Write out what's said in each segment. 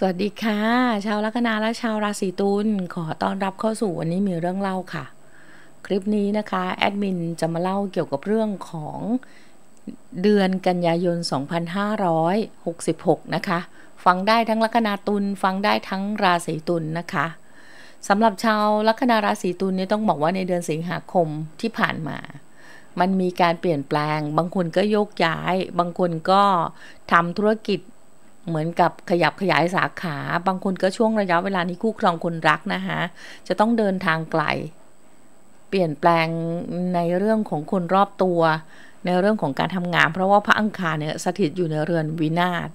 สวัสดีค่ะชาวลัคนาและชาวราศีตุลขอต้อนรับเข้าสู่วันนี้มีเรื่องเล่าค่ะ คลิปนี้นะคะแอดมินจะมาเล่าเกี่ยวกับเรื่องของเดือนกันยายน2566นะคะฟังได้ทั้งลัคนาตุลฟังได้ทั้งราศีตุลนนะคะสำหรับชาวลัคนาราศีตุลนี่ต้องบอกว่าในเดือนสิงหาคมที่ผ่านมา มันมีการเปลี่ยนแปลง บางคนก็โยกย้าย บางคนก็ทำธุรกิจเหมือนกับขยับขยายสาขา บางคนก็ช่วงระยะเวลานี้คู่ครองคนรักนะคะจะต้องเดินทางไกล เปลี่ยนแปลงในเรื่องของคนรอบตัว ในเรื่องของการทำงาน เพราะว่าพระอังคารเนี่ยสถิตอยู่ในเรือนวินาศ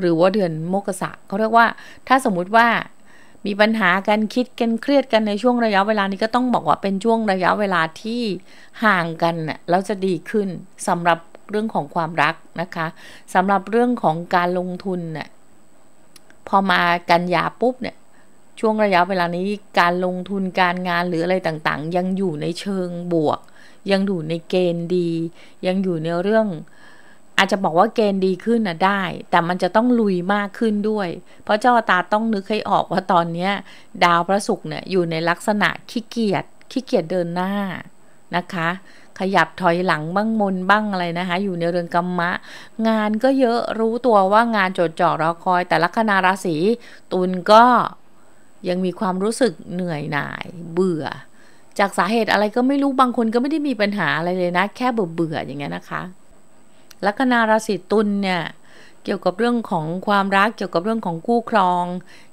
หรือว่าเดือนโมกษะเขาเรียกว่า ถ้าสมมุติว่ามีปัญหากัน คิดกัน เครียดกันในช่วงระยะเวลานี้ก็ต้องบอกว่าเป็นช่วงระยะเวลาที่ห่างกันแล้วจะดีขึ้นสำหรับเรื่องของความรักนะคะสำหรับเรื่องของการลงทุนเนี่ยพอมากันยาปุ๊บเนี่ยช่วงระยะเวลานี้การลงทุนการงานหรืออะไรต่างๆ ยังอยู่ในเชิงบวก ยังอยู่ในเกณฑ์ดี ยังอยู่ในเรื่อง อาจจะบอกว่าเกณฑ์ดีขึ้นนะได้ แต่มันจะต้องลุยมากขึ้นด้วย เพราะเจ้าตาต้องนึกให้ออกว่าตอนนี้ดาวพระศุกร์เนี่ยอยู่ในลักษณะขี้เกียจขี้เกียจเดินหน้านะคะขยับถอยหลังบ้างมน บ้าง อะไรนะคะอยู่ในเรือนกรรมะ งานก็เยอะรู้ตัวว่างานจดจ่อรอคอย แต่ลัคนาราศีตุลก็ยังมีความรู้สึกเหนื่อยหน่ายเบื่อ จากสาเหตุอะไรก็ไม่รู้ บางคนก็ไม่ได้มีปัญหาอะไร เลยนะ แค่เบื่อเบื่ออย่างเงี้ยนะคะ ลัคนาราศีตุลเนี่ยเกี่ยวกับเรื่องของความรัก เกี่ยวกับเรื่องของคู่ครอง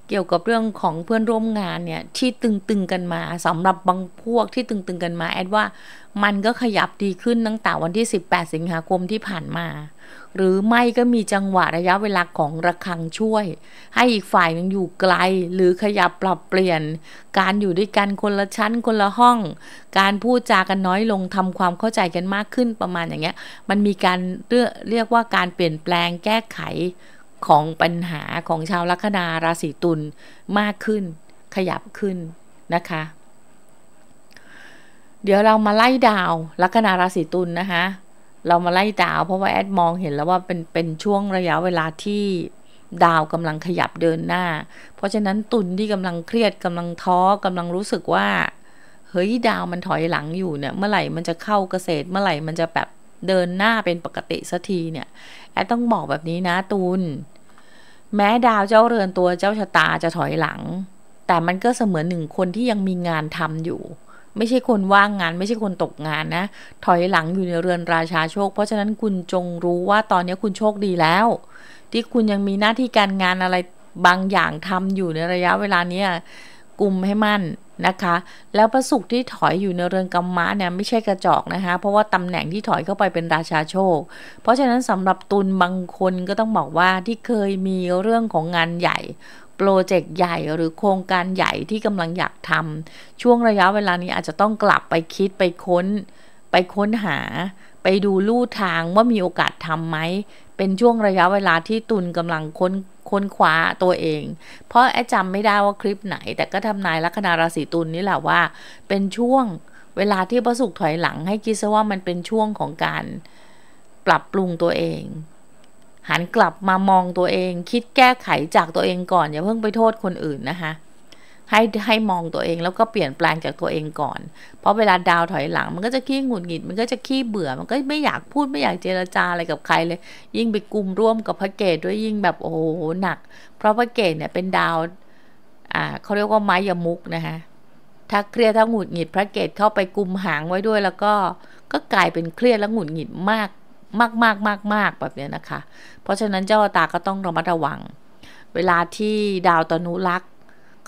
เกี่ยวกับเรื่องของเพื่อนร่วมงานเนี่ยที่ตึงๆกันมา สำหรับบางพวกที่ตึงๆกันมา แอดว่ามันก็ขยับดีขึ้นตั้งแต่วันที่ 18 สิงหาคมที่ผ่านมา หรือไม่ก็มีจังหวะระยะเวลาของระคังช่วย ให้อีกฝ่ายนึงอยู่ไกลหรือขยับปรับเปลี่ยน การอยู่ด้วยกันคนละชั้นคนละห้อง การพูดจากันน้อยลงทำความเข้าใจกันมากขึ้นประมาณอย่างเงี้ยมันมีการเรียกว่าการเปลี่ยนแปลงแก้ไขของปัญหาของชาวลัคนาราศีตุลมากขึ้นขยับขึ้นนะคะ เดี๋ยวเรามาไล่ดาวลัคนาราศีตุลนะคะเรามาไล่ดาวเพราะว่าแอดมองเห็นแล้วว่าเป็นเป็นช่วงระยะเวลาที่ดาวกำลังขยับเดินหน้า เพราะฉะนั้นตุลที่กำลังเครียดกำลังท้อกำลังรู้สึกว่าเฮ้ยดาวมันถอยหลังอยู่เนี่ยเมื่อไหร่มันจะเข้าเกษตรเมื่อไหร่มันจะแบบเดินหน้าเป็นปกติสักทีเนี่ย แอดต้องบอกแบบนี้นะตูนแม้ดาวเจ้าเรือนตัวเจ้าชะตาจะถอยหลัง แต่มันก็เสมือนหนึ่งคนที่ยังมีงานทำอยู่ ไม่ใช่คนว่างงานไม่ใช่คนตกงานนะ ถอยหลังอยู่ในเรือนราชาโชค เพราะฉะนั้นคุณจงรู้ว่าตอนนี้คุณโชคดีแล้ว ที่คุณยังมีหน้าที่การงานอะไรบางอย่างทำอยู่ในระยะเวลานี้กลุ่มให้มั่นนะคะ แล้วพระศุกร์ที่ถอยอยู่ในเรือนกรรมะเนี่ย ไม่ใช่กระจอกนะคะเพราะว่าตำแหน่งที่ถอยเข้าไปเป็นราชาโชค เพราะฉะนั้น สำหรับตุลบางคนก็ต้องบอกว่าที่เคยมีเรื่องของงานใหญ่โปรเจกต์ใหญ่หรือโครงการใหญ่ที่กำลังอยากทำช่วงระยะเวลานี้อาจจะต้องกลับไปคิดไปค้น ไปค้นหา ไปดูลู่ทางว่ามีโอกาสทำไหม เป็นช่วงระยะเวลาที่ตุลกำลังค้นค้นคว้าตัวเอง เพราะแอจำไม่ได้ว่าคลิปไหน แต่ก็ทำนายลัคนาราศีตุลนนี่แหละว่า เป็นช่วงเวลาที่พระสุขถอยหลังให้คิดซะว่ามันเป็นช่วงของการปรับปรุงตัวเอง หันกลับมามองตัวเอง คิดแก้ไขจากตัวเองก่อน อย่าเพิ่งไปโทษคนอื่นนะคะให้ให้มองตัวเองแล้วก็เปลี่ยนแปลงจากตัวเองก่อน เพราะเวลาดาวถอยหลัง มันก็จะขี้หงุดหงิดมันก็จะขี้เบื่อ มันก็ไม่อยากพูด ไม่อยากเจรจาอะไรกับใครเลย ยิ่งไปกลุ่มร่วมกับพระเกตด้วยยิ่งแบบโอ้โหหนัก เพราะพระเกตเนี่ยเป็นดาวอ่าเขาเรียกว่าไม้ยมุกนะคะถ้าเครียดถ้าหงุดหงิดพระเกตเข้าไปกลุ่มหางไว้ด้วยแล้วก็ก็กลายเป็นเครียดและหงุดหงิดมากมากมากมากมากแบบนี้นะคะ เพราะฉะนั้นเจ้าตาก็ต้องระมัดระวัง เวลาที่ดาวตนุรักษ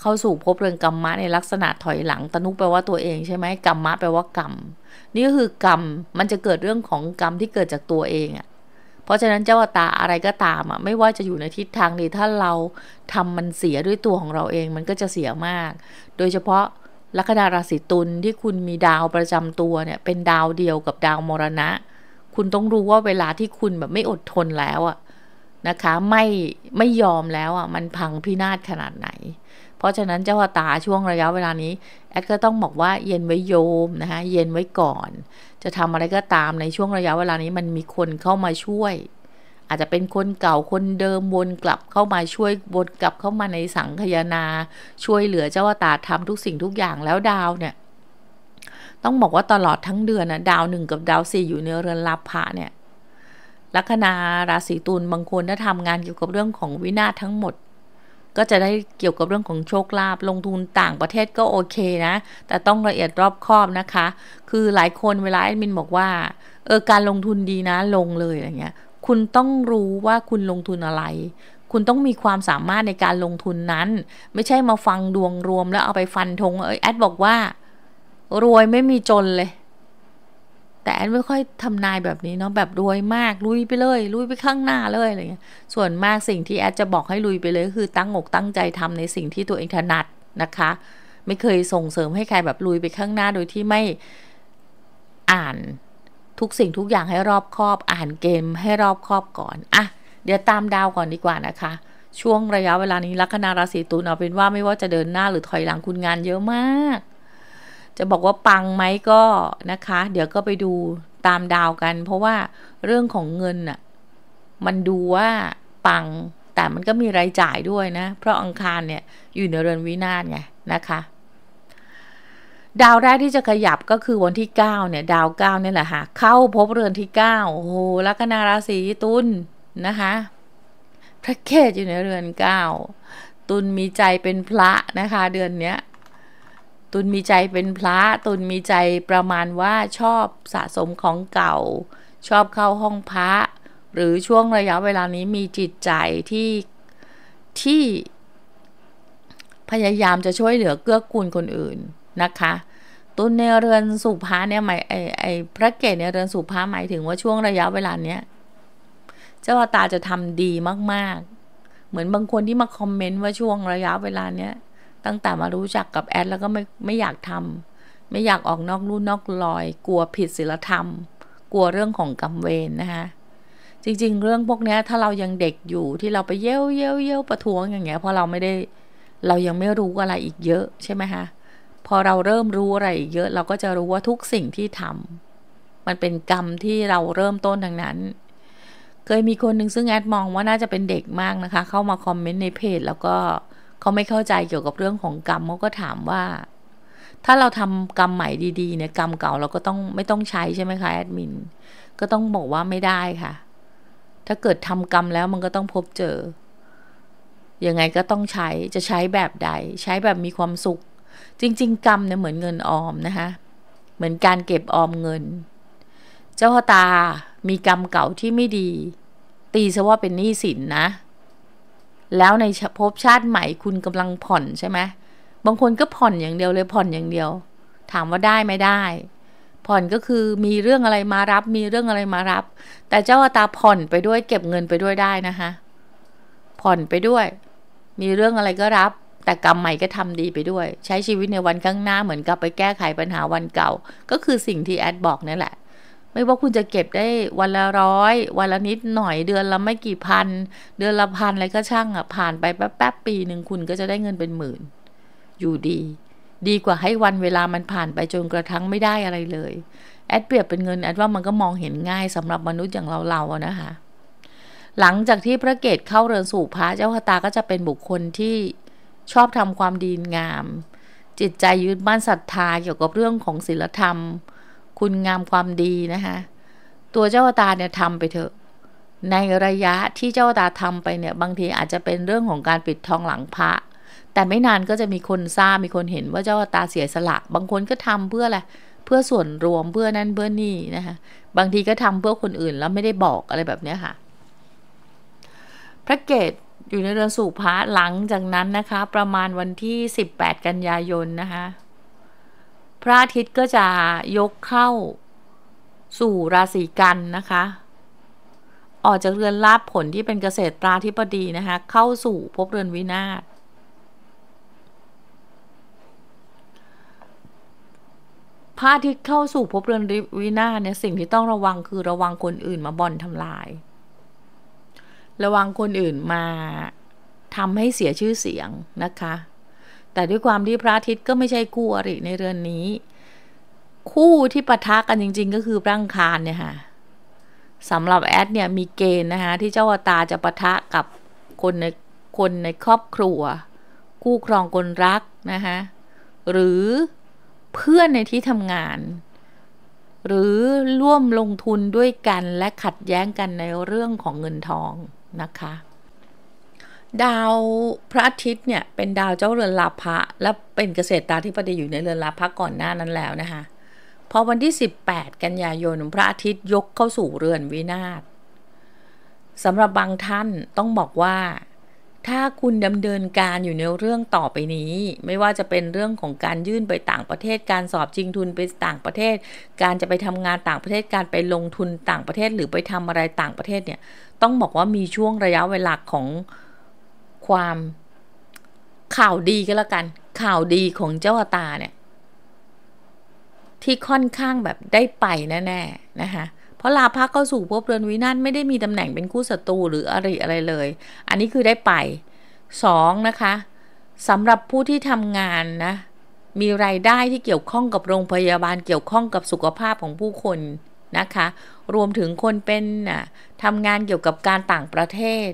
เข้าสู่ภพเรือนกรรมะในลักษณะถอยหลังตนุแปลว่าตัวเองใช่ไหมกรรมะแปลว่ากรรมนี่ก็คือกรรมมันจะเกิดเรื่องของกรรมที่เกิดจากตัวเองอะ่ะเพราะฉะนั้นเจ้าตาอะไรก็ตามอะ่ะไม่ว่าจะอยู่ในทิศทางใดถ้าเราทำมันเสียด้วยตัวของเราเองมันก็จะเสียมาก โดยเฉพาะลัคนาราศีตุลที่คุณมีดาวประจำตัวเนี่ยเป็นดาวเดียวกับดาวมรณะ คุณต้องรู้ว่าเวลาที่คุณแบบไม่อดทนแล้วอะ่ะนะคะไม่ไม่ยอมแล้วอ่ะมันพังพินาศขนาดไหนเพราะฉะนั้นเจ้าตาช่วงระยะเวลานี้แอดก็ต้องบอกว่าเย็นไว้โยมนะคะเย็นไว้ก่อน จะทำอะไรก็ตามในช่วงระยะเวลานี้มันมีคนเข้ามาช่วย อาจจะเป็นคนเก่าคนเดิมวนกลับเข้ามาช่วยวนกลับเข้ามาในสังคยนา ช่วยเหลือเจ้าตาทำทุกสิ่งทุกอย่างแล้วดาวเนี่ยต้องบอกว่าตลอดทั้งเดือนนะดาวหนึ่งกับดาวสี่อยู่ในเรือนลาภะเนี่ยลัคนาราศีตุลบางคนถ้าทำงานเกี่ยวกับเรื่องของวินาศทั้งหมดก็จะได้เกี่ยวกับเรื่องของโชคลาภลงทุนต่างประเทศก็โอเคนะ แต่ต้องละเอียดรอบคอบนะคะคือหลายคนเวลาแอดมินบอกว่าเออการลงทุนดีนะ ลงเลยอะไรเงี้ยคุณต้องรู้ว่าคุณลงทุนอะไร คุณต้องมีความสามารถในการลงทุนนั้น ไม่ใช่มาฟังดวงรวม แล้วเอาไปฟันธงเออแอดบอกว่า รวยไม่มีจนเลยแต่แอนไม่ค่อยทำนายแบบนี้เนาะแบบรวยมากลุยไปเลย ลุยไปข้างหน้าเลยอะไรเงี้ยส่วนมากสิ่งที่แอดจะบอกให้ลุยไปเลย คือตั้งอกตั้งใจทำในสิ่งที่ตัวเองถนัดนะคะ ไม่เคยส่งเสริมให้ใครแบบลุยไปข้างหน้าโดยที่ไม่อ่านทุกสิ่งทุกอย่างให้รอบคอบอ่านเกมให้รอบคอบก่อนอ่ะเดี๋ยวตามดาวก่อนดีกว่านะคะ ช่วงระยะเวลานี้ลัคนาราศีตุลเอาเป็นว่าไม่ว่าจะเดินหน้าหรือถอยหลังคุณงานเยอะมากจะบอกว่าปังไหมก็นะคะ เดี๋ยวก็ไปดูตามดาวกัน เพราะว่าเรื่องของเงินน่ะมันดูว่าปัง แต่มันก็มีรายจ่ายด้วยนะเพราะอังคารเนี่ยอยู่ในเรือนวินาศไงนะคะ ดาวแรกที่จะขยับก็คือวันที่9เนี่ย ดาว9เนี่ยแหละค่ะ เข้าพบเรือนที่9โอ้โหลัคนาราศีตุลนนะคะ พระเกศอยู่ในเรือน9ตุลมีใจเป็นพระนะคะ เดือนเนี้ยตุลมีใจเป็นพระตุลมีใจประมาณว่าชอบสะสมของเก่า ชอบเข้าห้องพระหรือช่วงระยะเวลานี้มีจิตใจที่ที่พยายามจะช่วยเหลือเกื้อกูลคนอื่นนะคะตุลในเรือนสุภาเนี่ยหมายไอไอพระเกศในเรือนสุภาหมายถึงว่าช่วงระยะเวลาเนี้ยเจ้าตาจะทำดีมากๆ เหมือนบางคนที่มาคอมเมนต์ว่าช่วงระยะเวลาเนี้ยตั้งแต่มารู้จักกับแอดแล้วก็ไม่ ไม่อยากทำไม่อยากออกนอกลู่นอกลอย กลัวผิดศีลธรรม กลัวเรื่องของกรรมเวรนนะคะจริงๆ เรื่องพวกนี้ ถ้าเรายังเด็กอยู่ที่เราไปเย้ยวเย้ยวเย้ยวประท้วงอย่างเงี้ยเพราะเราไม่ได้ เรายังไม่รู้อะไรอีกเยอะใช่ไหมคะพอเราเริ่มรู้อะไรอีกเยอะเราก็จะรู้ว่าทุกสิ่งที่ทำมันเป็นกรรมที่เราเริ่มต้นทางนั้น เคยมีคนหนึ่งซึ่งแอดมองว่าน่าจะเป็นเด็กมากนะคะ เข้ามาคอมเมนต์ในเพจ แล้วก็เขาไม่เข้าใจเกี่ยวกับเรื่องของกรรมเขาก็ถามว่า ถ้าเราทำกรรมใหม่ดี ๆเนี่ยกรรมเก่าเราก็ต้องไม่ต้องใช้ใช่ไหมคะแอดมินก็ต้องบอกว่าไม่ได้ค่ะ ถ้าเกิดทำกรรมแล้วมันก็ต้องพบเจอยังไงก็ต้องใช้จะใช้แบบใด ใช้แบบมีความสุข จริง ๆ กรรมเนี่ยเหมือนเงินออมนะคะเหมือนการเก็บออมเงิน เจ้าตา มีกรรมเก่าที่ไม่ดี ตีซะว่าเป็นหนี้สินนะแล้วในภพชาติใหม่คุณกำลังผ่อนใช่ไหม บางคนก็ผ่อนอย่างเดียวเลยผ่อนอย่างเดียว ถามว่าได้ไม่ได้ ผ่อนก็คือมีเรื่องอะไรมารับ มีเรื่องอะไรมารับ แต่เจ้าอาตาผ่อนไปด้วย เก็บเงินไปด้วยได้นะคะ ผ่อนไปด้วย มีเรื่องอะไรก็รับ แต่กรรมใหม่ก็ทำดีไปด้วย ใช้ชีวิต ใน วันข้างหน้าเหมือนกับไปแก้ไขปัญหาวันเก่า ก็คือสิ่งที่แอดบอกนั่นแหละไม่ว่าคุณจะเก็บได้วันละร้อยวันละนิดหน่อยเดือนละไม่กี่พันเดือนละพันอะไรก็ช่างอ่ะผ่านไปแป๊บแป๊บปีหนึ่งคุณก็จะได้เงินเป็นหมื่น อยู่ดี ดีกว่าให้วันเวลามันผ่านไปจนกระทั่งไม่ได้อะไรเลย แอดเปรียบเป็นเงินแอดว่ามันก็มองเห็นง่ายสำหรับมนุษย์อย่างเราเราอะนะคะหลังจากที่พระเกศเข้า เรือนสู่พระเจ้าคตาก็จะเป็นบุคคลที่ชอบทำความดีงาม จิตใจยึดมั่นศรัทธา เกี่ยวกับเรื่องของศีลธรรมคุณงามความดีนะคะตัวเจ้าตาเนี่ยทำไปเถอะ ในระยะที่เจ้าตาทำไปเนี่ย บางทีอาจจะเป็นเรื่องของการปิดทองหลังพระ แต่ไม่นานก็จะมีคนทราบมีคนเห็นว่าเจ้าตาเสียสละบางคนก็ทำเพื่ออะไรเพื่อส่วนรวมเพื่อนั่นเพื่อนี่นะคะบางทีก็ทำเพื่อคนอื่นแล้วไม่ได้บอกอะไรแบบเนี้ยค่ะ พระเกศอยู่ในเรือนสุภาะหลังจากนั้นนะคะ ประมาณวันที่ 18 กันยายนนะคะพระอาทิตย์ก็จะยกเข้าสู่ราศีกันนะคะ ออกจากเรือนลาบผลที่เป็นเกษตรตราธิบดีนะคะ เข้าสู่ภพเรือนวินาศ พระอาทิตย์เข้าสู่ภพเรือนวินาศเนี่ยสิ่งที่ต้องระวังคือระวังคนอื่นมาบ่อนทำลาย ระวังคนอื่นมาทำให้เสียชื่อเสียงนะคะแต่ด้วยความที่พระอาทิตย์ก็ไม่ใช่คู่อริในเรือนนี้ คู่ที่ปะทะกันจริง ๆ ก็คือร่างคารเนี่ยค่ะสำหรับแอดเนี่ยมีเกณฑ์นะคะที่เจ้าตาจะปะทะกับคนในคนในครอบครัว คู่ครองคนรักนะคะหรือเพื่อนในที่ทำงาน หรือร่วมลงทุนด้วยกันและขัดแย้งกันในเรื่องของเงินทองนะคะดาวพระอาทิตย์เนี่ย เป็นดาวเจ้าเรือนลาภะและเป็นเกษตรตาที่ปฏิอยู่ในเรือนลาภะก่อนหน้านั้นแล้วนะคะพอ วันที่ 18 กันยายนพระ อาทิตย์ยกเข้าสู่เรือนวินาศสำหรับบางท่านต้องบอกว่าถ้าคุณดำเนิน การอยู่ในเรื่องต่อไปนี้ ไม่ว่าจะเป็นเรื่องของการยื่นไปต่างประเทศการสอบจริงทุนไปต่างประเทศ การจะไปทำงานต่างประเทศการไปลงทุนต่างประเทศหรือไปทำอะไรต่างประเทศเนี่ยต้องบอกว่ามีช่วงระยะเวลาของความข่าวดีก็ แล้วกัน ข่าวดีของเจ้าตา เนี่ย ที่ค่อนข้าง แบบ ได้ไป แน่ ๆ นะคะเพราะ ลาภะเข้าสู่ภพเรือนวินาศไม่ ได้ มีตำแหน่งเป็นคู่ศัตรูหรืออริอะไรเลย อันนี้คือได้ไปสองนะคะสำหรับผู้ที่ทำงาน นะ มีรายได้ที่เกี่ยวข้องกับโรงพยาบาลเกี่ยวข้องกับสุขภาพของผู้คนนะคะรวมถึงคนเป็นทำงานเกี่ยวกับการต่างประเทศ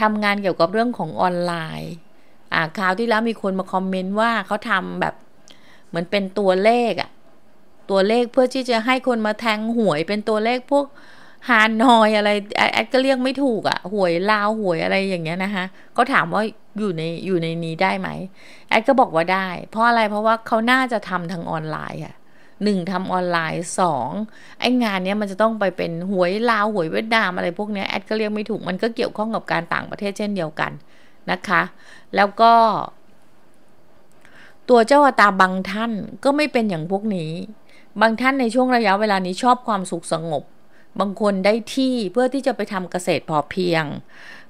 ทำงานเกี่ยวกับเรื่องของออนไลน์ อ่าคราวที่แล้วมีคนมาคอมเมนต์ว่าเขาทำแบบ เหมือนเป็นตัวเลขอะตัวเลขเพื่อที่จะให้คนมาแทงหวยเป็นตัวเลขพวกฮานอยอะไรแอดก็เรียกไม่ถูกอะหวยลาวหวยอะไรอย่างเงี้ยนะคะก็ถามว่าอยู่ในอยู่ในนี้ได้ไหมแอดก็บอกว่าได้ เพราะอะไรเพราะว่าเขาน่าจะทำทางออนไลน์อะหนึ่งทำออนไลน์สองไองานเนี้ยมันจะต้องไปเป็นหวยลาวหวยเวียดนาม อะไร พวกเนี้ยแอด ก็ เรียกไม่ถูก มัน ก็เกี่ยวข้องกับ การ ต่างประเทศเช่นเดียวกัน นะคะ แล้วก็ ตัวเจ้าตาบางท่านก็ไม่เป็นอย่างพวกนี้ บางท่านในช่วงระยะเวลานี้ชอบความสุขสงบ บางคนได้ที่เพื่อที่จะไปทำเกษตรพอเพียง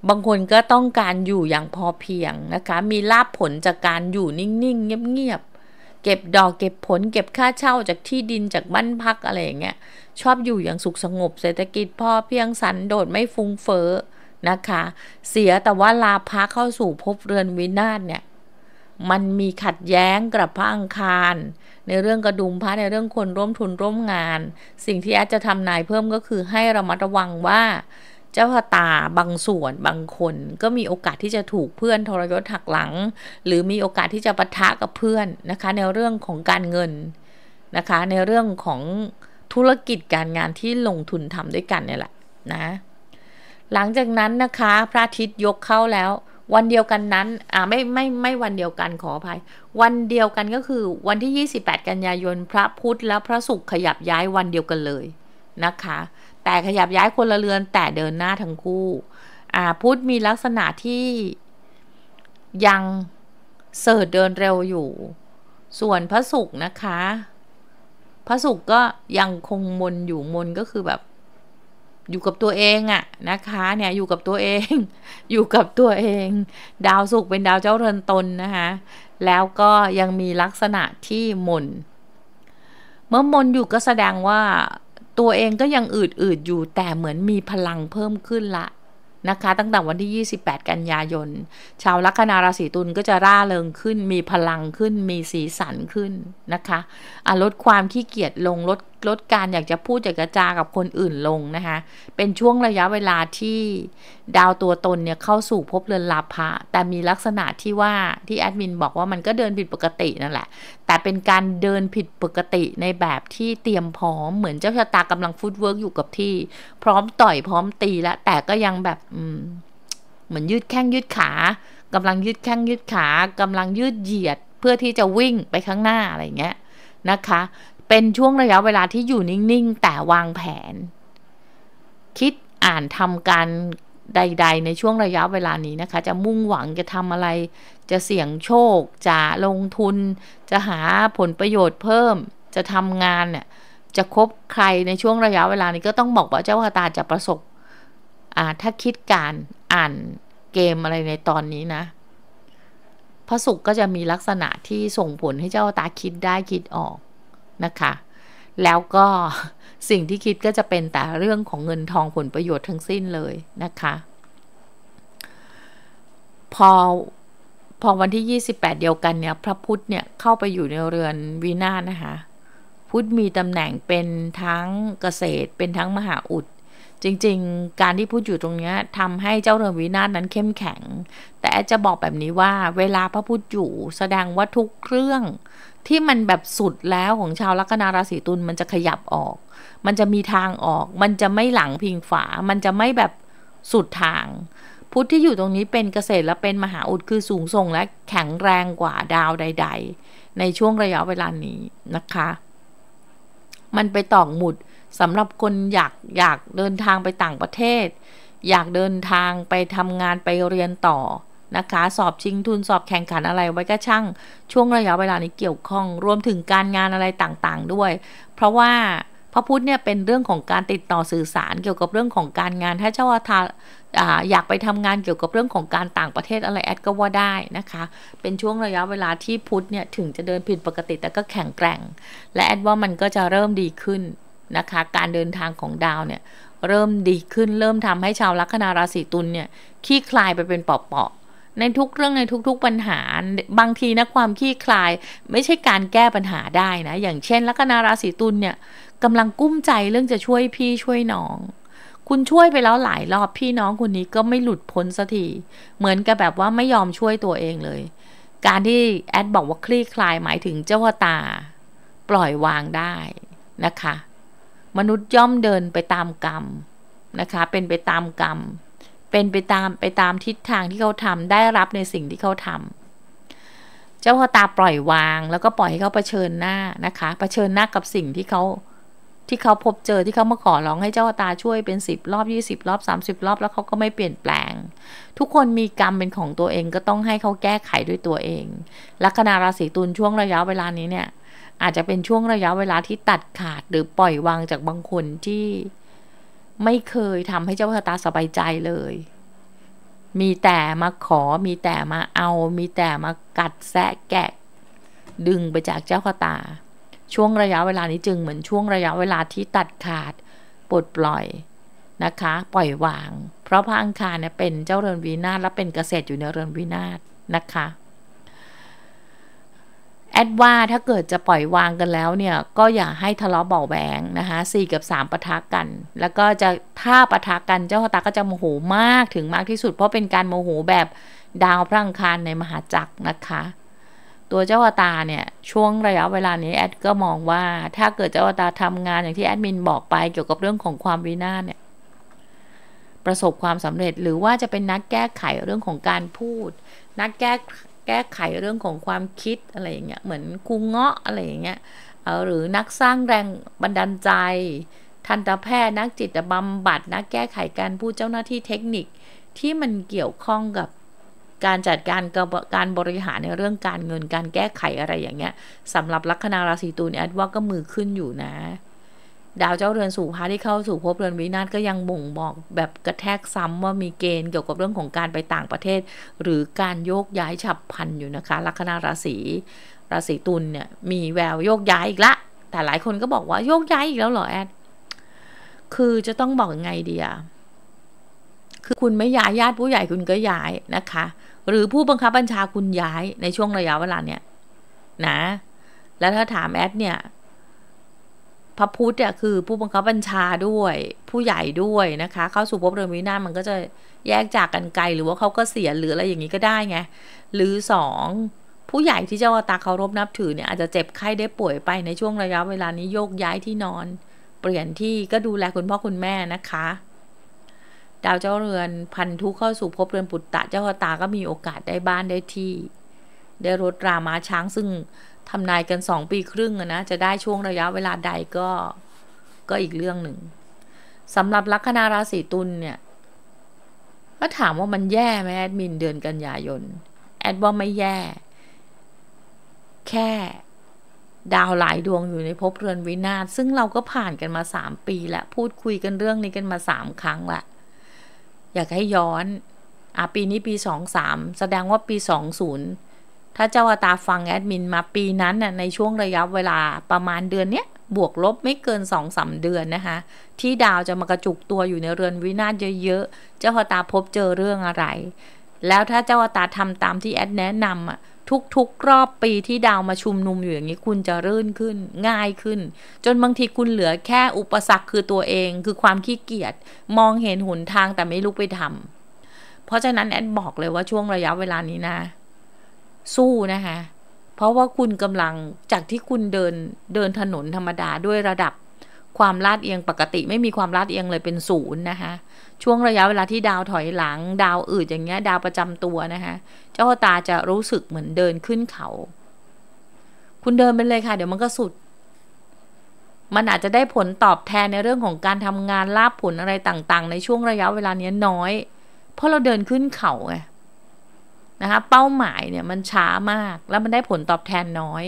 บางคนก็ต้องการอยู่อย่างพอเพียงนะคะมีลาบผลจากการอยู่นิ่งๆเงียบเก็บดอกเก็บผลเก็บค่าเช่าจากที่ดินจากบ้านพักอะไรอย่างเงี้ยชอบอยู่อย่างสุขสงบเศรษฐกิจพอเพียงสันโดด ไม่ฟุ้งเฟ้อนะคะ เสียแต่ว่าลาพักเข้าสู่ภพเรือนวินาศเนี่ยมันมีขัดแย้งกับพระอังคารในเรื่องกระดุมพระในเรื่องคนร่วมทุนร่วมงาน สิ่งที่อาจจะทำนายเพิ่มก็คือให้ระมัดระวังว่าเจ้าพตาบางส่วนบางคนก็มีโอกาสที่จะถูกเพื่อนทรยศหักหลัง หรือมีโอกาสที่จะปะทะกับเพื่อนนะคะ ในเรื่องของการเงินนะคะ ในเรื่องของธุรกิจการงานที่ลงทุนทำด้วยกันเนี่ยแหละนะหลังจากนั้นนะคะ พระอาทิตย์ยกเข้าแล้ว วันเดียวกันนั้นอ่าไม่ไม่ไม่วันเดียวกัน ขออภัย วันเดียวกันก็คือวันที่ 28 กันยายนพระพุธและพระศุกร์ขยับย้ายวันเดียวกันเลยนะคะแต่ขยับย้ายคนละเรือนแต่เดินหน้าทั้งคู่ อ่าพุทธมีลักษณะที่ยังเสิร์ชเดินเร็วอยู่ ส่วนพระศุกร์นะคะ พระศุกร์ก็ยังคงมนอยู่มนก็คือแบบ อยู่กับตัวเองอะนะคะเนี่ยอยู่กับตัวเอง อยู่กับตัวเอง ดาวศุกร์เป็นดาวเจ้าเรือนตนนะคะ แล้วก็ยังมีลักษณะที่มน เมื่อมนอยู่ก็แสดงว่าตัวเองก็ยังอืดอืดอยู่แต่เหมือนมีพลังเพิ่มขึ้นละนะคะ ตั้งแต่วันที่ 28 กันยายนชาวลัคนาราศีตุลก็จะร่าเริงขึ้น มีพลังขึ้น มีสีสันขึ้นนะคะลดความขี้เกียจลงลดลดการอยากจะพูดอยากจะจากับคนอื่นลงนะคะ เป็นช่วงระยะเวลาที่ดาวตัวตนเนี่ยเข้าสู่ภพเรือนลาภะ แต่มีลักษณะที่ว่าที่แอดมินบอกว่ามันก็เดินผิดปกตินั่นแหละ แต่เป็นการเดินผิดปกติในแบบที่เตรียมพร้อมเหมือนเจ้าชะตากำลังฟุตเวิร์กอยู่กับที่พร้อมต่อยพร้อมตีแล้วแต่ก็ยังแบบ อืมเหมือนยืดแข้งยืดขากำลังยืดแข้งยืดขากำลังยืดเหยียดเพื่อที่จะวิ่งไปข้างหน้าอะไรเงี้ยนะคะเป็นช่วงระยะเวลาที่อยู่นิ่งๆ แต่วางแผน คิดอ่านทำการใด ๆในช่วงระยะเวลานี้นะคะ จะมุ่งหวังจะทำอะไร จะเสี่ยงโชค จะลงทุน จะหาผลประโยชน์เพิ่มจะทำงานเนี่ยจะคบใครในช่วงระยะเวลานี้ก็ต้องบอกว่าเจ้าชะตาจะประสบอ่าถ้าคิดการอ่านเกมอะไรในตอนนี้นะพระศุกร์ก็จะมีลักษณะที่ส่งผลให้เจ้าตาคิดได้คิดออกนะคะ แล้วก็สิ่งที่คิดก็จะเป็นแต่เรื่องของเงินทองผลประโยชน์ทั้งสิ้นเลยนะคะ พอพอวันที่ 28 เดียวกันเนี่ยพระพุทธเนี่ยเข้าไปอยู่ในเรือนวีนานะคะ พุทธมีตำแหน่งเป็นทั้งเกษตรเป็นทั้งมหาอุดจริงๆการที่พุทธอยู่ตรงนี้ทำให้เจ้าเรือนวีนานั้นเข้มแข็ง แต่จะบอกแบบนี้ว่าเวลาพระพุทธอยู่แสดงว่าทุกเรื่องที่มันแบบสุดแล้วของชาวลัคนาราศีตุลมันจะขยับออก มันจะมีทางออก มันจะไม่หลังพิงฝา มันจะไม่แบบสุดทาง พุทธที่อยู่ตรงนี้เป็นเกษตรและเป็นมหาอุดคือสูงส่งและแข็งแรงกว่าดาวใดๆ ในช่วงระยะเวลานี้นะคะ มันไปตอกหมุดสำหรับคนอยากอยากเดินทางไปต่างประเทศ อยากเดินทางไปทำงานไปเรียนต่อนะคะ สอบชิงทุนสอบแข่งขันอะไร ไว้ก็ช่างช่วงระยะเวลา นี้ เกี่ยวข้อง รวมถึงการงานอะไรต่างๆด้วย เพราะว่าพระพุทธเนี่ยเป็นเรื่องของการติดต่อสื่อสารเกี่ยวกับเรื่องของการงานถ้าเจ้าทาอยากไปทำงานเกี่ยวกับเรื่องของการต่างประเทศอะไรแอดก็ว่าได้นะคะเป็นช่วงระยะเวลาที่พุทธเนี่ยถึงจะเดินผิดปกติ แต่ก็แข็งแกร่ง และแอดว่ามันก็จะเริ่มดีขึ้นนะคะการเดินทางของดาวเนี่ยเริ่มดีขึ้นเริ่มทำให้ชาวลัคนาราศีตุลเนี่ยขี้คลายไปเป็นเปาะในทุกเรื่องในทุกๆปัญหาบางทีนะความขี้คลาย ไม่ใช่การแก้ปัญหาได้นะอย่างเช่นลัคนาราศีตุลเนี่ยกำลังกุ้มใจเรื่องจะช่วยพี่ช่วยน้อง คุณช่วยไปแล้วหลายรอบพี่น้องคนนี้ก็ไม่หลุดพ้นสักทีเหมือนกับแบบว่าไม่ยอมช่วยตัวเองเลย การที่แอดบอกว่าคลี่คลายหมายถึงเจ้าตา ปล่อยวางได้นะคะ มนุษย์ย่อมเดินไปตามกรรมนะคะ เป็นไปตามกรรมเป็นไปตาม ไปตามทิศทางที่เขาทำได้รับในสิ่งที่เขาทำ เจ้าพ่อตาปล่อยวาง แล้วก็ปล่อยให้เขาเผชิญหน้านะคะะเผชิญหน้ากับสิ่งที่เขาที่เขาพบเจอที่เขามาขอร้องให้เจ้าตาช่วยเป็นสิบรอบยี่สิบรอบสามสิบรอบ แล้วเขาก็ไม่เปลี่ยนแปลง ทุกคนมีกรรมเป็นของตัวเองก็ต้องให้เขาแก้ไขด้วยตัวเอง ลัคนาราศีตุลช่วงระยะเวลานี้เนี่ยอาจจะเป็นช่วงระยะเวลาที่ตัดขาดหรือปล่อยวางจากบางคนที่ไม่เคยทำให้เจ้าชะตาสบายใจเลย มีแต่มาขอมีแต่มาเอา มีแต่มากัดแซะแกะดึงไปจากเจ้าชะตา ช่วงระยะเวลานี้จึงเหมือนช่วงระยะเวลาที่ตัดขาดปลดปล่อยนะคะ ปล่อยวาง เพราะพระอังคารเนี่ยเป็นเจ้าเรือนวีนาศและเป็นเกษตรอยู่ในเรือนวีนาศนะคะแอดว่าถ้าเกิดจะปล่อยวางกันแล้วเนี่ยก็อย่า ให้ทะเลาะเบาแหวงนะคะสี่กับสามปะทะกกัน แล้วก็จะถ้าปะทะกกันเจ้าตาก็จะโมโหมากถึงมากที่สุด เพราะเป็นการโมโหแบบดาวพระอังคารในมหาจักรนะคะ ตัวเจ้าอตาเนี่ยช่วงระยะเวลานี้แอดก็มองว่าถ้าเกิดเจ้าอตาทำงานอย่างที่ แอดมินบอกไป เกี่ยวกับเรื่องของความวินาศเนี่ยประสบความสำเร็จหรือว่าจะเป็นนักแก้ไขเรื่องของการพูด นักแก้แก้ไขเรื่องของความคิดอะไรอย่างเงี้ยเหมือนคุงเงาะอะไรอย่างเงี้ยหรือนักสร้างแรงบันดาลใจ ทันตแพทย์นักจิตบำบัดนักแก้ไขการผู้เจ้าหน้าที่เทคนิค ที่มันเกี่ยวข้องกับการจัดการการบริหารในเรื่องการเงินการแก้ไขอะไรอย่างเงี้ยสำหรับลัคนาราศีตุลแอดว่าก็มือขึ้นอยู่นะดาว เจ้า เรือนสู่พระที่เข้า สู่ภพเรือนวินาศก็ยังบ่งบอกแบบกระแทกซ้ำว่ามีเกณฑ์เกี่ยวกับเรื่องของการไปต่างประเทศ หรือการโยกย้ายฉับพลัน อยู่นะคะ ลัคนาราศีราศีตุลเนี่ยมี แวว โยกย้าย อีกละ แต่หลายคนก็บอกว่า โยกย้าย อีกแล้วเหรอ แอด คือจะต้องบอกยังไงดีอะคือคุณไม่ย้ายญาติผู้ใหญ่คุณก็ย้ายนะคะ หรือผู้บังคับบัญชาคุณย้ายในช่วงระยะเวลาเนี่ยนะแล้วถ้าถามแอดเนี่ยพระพุทธเนี่ยคือผู้บังคับบัญชาด้วย ผู้ใหญ่ด้วยนะคะเข้าสู่ภพเรือนวินาศมันก็จะแยกจากกันไกลหรือว่าเขาก็เสียหรืออะไรอย่างนี้ก็ได้ไงหรือสองผู้ใหญ่ที่เจ้าตาเคารพนับถือเนี่ยอาจจะเจ็บไข้ได้ป่วยไปในช่วงระยะเวลานี้โยกย้ายที่นอน เปลี่ยนที่ก็ดูแลคุณพ่อคุณแม่นะคะ ดาวเจ้าเรือนพันธุเข้าสู่ภพเรือนปุตตะเจ้าตาก็มีโอกาสได้บ้านได้ที่ ได้รถรามาช้างซึ่งทำนายกันสองปี ครึ่งนะ จะได้ช่วงระยะเวลาใดก็ ก็อีกเรื่องหนึ่งสำหรับ ลัคนาราศีตุลเนี่ย ก็ถามว่ามันแย่ไหมแอดมินเดือนกันยายน แอดว่าไม่แย่ แค่ดาวหลายดวงอยู่ในภพเรือนวินาศซึ่งเราก็ผ่านกันมาสามปี และพูดคุยกันเรื่องนี้กันมาสามครั้งละอยากให้ย้อนอ่ะปีนี้ปีสองสามแสดงว่าปีสองศูนย์ถ้าเจ้าอาตาฟังแอดมินมาปีนั้นน่ะในช่วงระยะเวลาประมาณเดือนเนี้ยบวกลบไม่เกิน2อสเดือนนะคะที่ดาวจะมากระจุกตัวอยู่ในเรือนวินาศเยอะๆเจ้าอาตาพบเจอเรื่องอะไร แล้วถ้าเจ้าอาตาทำตามที่แอดแนะนำอ่ะทุกๆรอบปีที่ดาวมาชุมนุมอยู่อย่างนี้ คุณจะรื่นขึ้นง่ายขึ้น จนบางทีคุณเหลือแค่อุปสรรคคือตัวเอง คือความขี้เกียจมองเห็นหนทางแต่ไม่ลุกไปทำเพราะฉะนั้นแอดบอกเลยว่าช่วงระยะเวลานี้นะสู้นะคะ เพราะว่าคุณกำลังจากที่คุณเดินเดินถนนธรรมดาด้วยระดับ ความลาดเอียงปกติไม่มีความลาดเอียงเลยเป็นศูนย์นะคะช่วงระยะเวลาที่ดาวถอยหลัง ดาวอืดอย่างเงี้ยดาวประจำตัวนะคะเจ้าตาจะรู้สึกเหมือนเดินขึ้นเขา คุณเดินไปเลยค่ะ เดี๋ยวมันก็สุด มันอาจจะได้ผลตอบแทนในเรื่องของการทำงานลาบผลอะไรต่าง ๆ ในช่วงระยะเวลาเนี้ยน้อย เพราะเราเดินขึ้นเขาไงนะคะเป้าหมายเนี่ยมันช้ามากแล้วมันได้ผลตอบแทนน้อย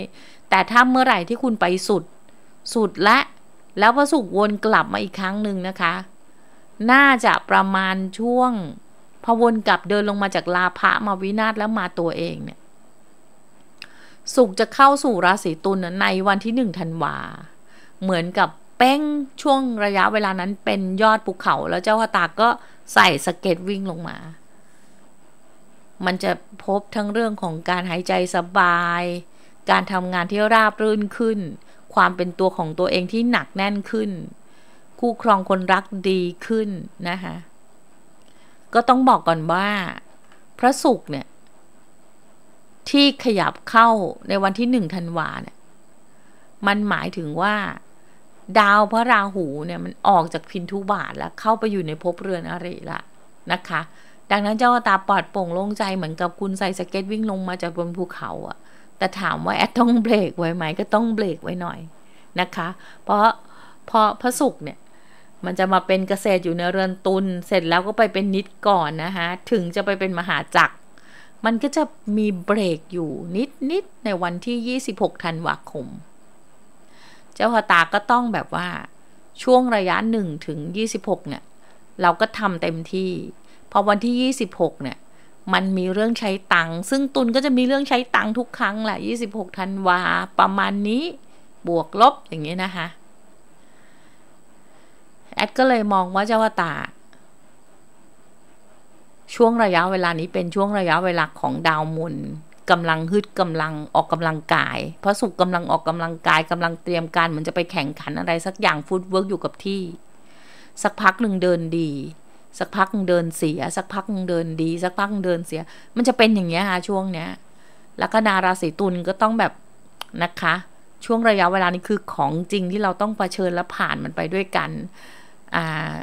แต่ถ้าเมื่อไหร่ที่คุณไปสุดสุดและแล้วพระสุกวนกลับมาอีกครั้งหนึ่งนะคะ น่าจะประมาณช่วงพอวนกลับเดินลงมาจาก ลาภะมาวินาศแล้วมาตัวเองเนี่ยสุขจะเข้าสู่ราศีตุลในวันที่หนึ่งธันวาเหมือนกับเป้งช่วงระยะเวลานั้นเป็นยอดภูเขาแล้วเจ้าชะตาก็ใส่สเก็ตวิ่งลงมามันจะพบทั้งเรื่องของการหายใจสบาย การทำงานที่ราบรื่นขึ้น ความเป็นตัวของตัวเองที่หนักแน่นขึ้น คู่ครองคนรักดีขึ้น นะคะก็ต้องบอกก่อนว่า พระศุกร์เนี่ย ที่ขยับเข้าในวันที่หนึ่งธันวาเนี่ยมันหมายถึงว่า ดาวพระราหูเนี่ยมันออกจากพินทุบาทแล้วเข้าไปอยู่ในภพเรือนอริละนะคะดังนั้นเจ้าตาปลอดโปร่งโล่งใจเหมือนกับคุณใส่สเก็ตวิ่งลงมาจากบนภูเขาอะแต่ถามว่าแอดต้องเบรกไว้ไหมก็ต้องเบรกไว้หน่อยนะคะ เพราะเพราะพระศุกร์เนี่ยมันจะมาเป็นเกษตรอยู่ในเรือนตุลเสร็จแล้วก็ไปเป็นนิดก่อนนะคะถึงจะไปเป็นมหาจักร มันก็จะมีเบรกอยู่นิดนิดในวันที่ 26ธันวาคม เจ้าพตาก็ต้องแบบว่าช่วงระยะ1ถึง26เนี่ยเราก็ทำเต็มที่พอวันที่26เนี่ย มันมีเรื่องใช้ตังค์ ซึ่งตุลก็จะมีเรื่องใช้ตังค์ทุกครั้งแหละ26ธันวา ประมาณนี้ บวกลบอย่างนี้นะคะ แอดก็เลยมองว่าเจ้าตา ช่วงระยะเวลานี้เป็นช่วงระยะเวลาของดาวมุนกำลังฮึดกำลังออกกำลังกาย เพราะสุกกำลังออกกำลังกายกำลังเตรียมการเหมือนจะไปแข่งขันอะไรสักอย่างฟุตเวิร์กอยู่กับที่ สักพักหนึ่งเดินดีสักพักเดินเสียสักพักเดินดีสักพักเดินเสีย มันจะเป็นอย่างเงี้ยค่ะช่วงเนี้ยแล้วก็นาราศีตุลก็ต้องแบบนะคะช่วงระยะเวลานี้คือของจริงที่เราต้องเผชิญและผ่านมันไปด้วยกันอ่า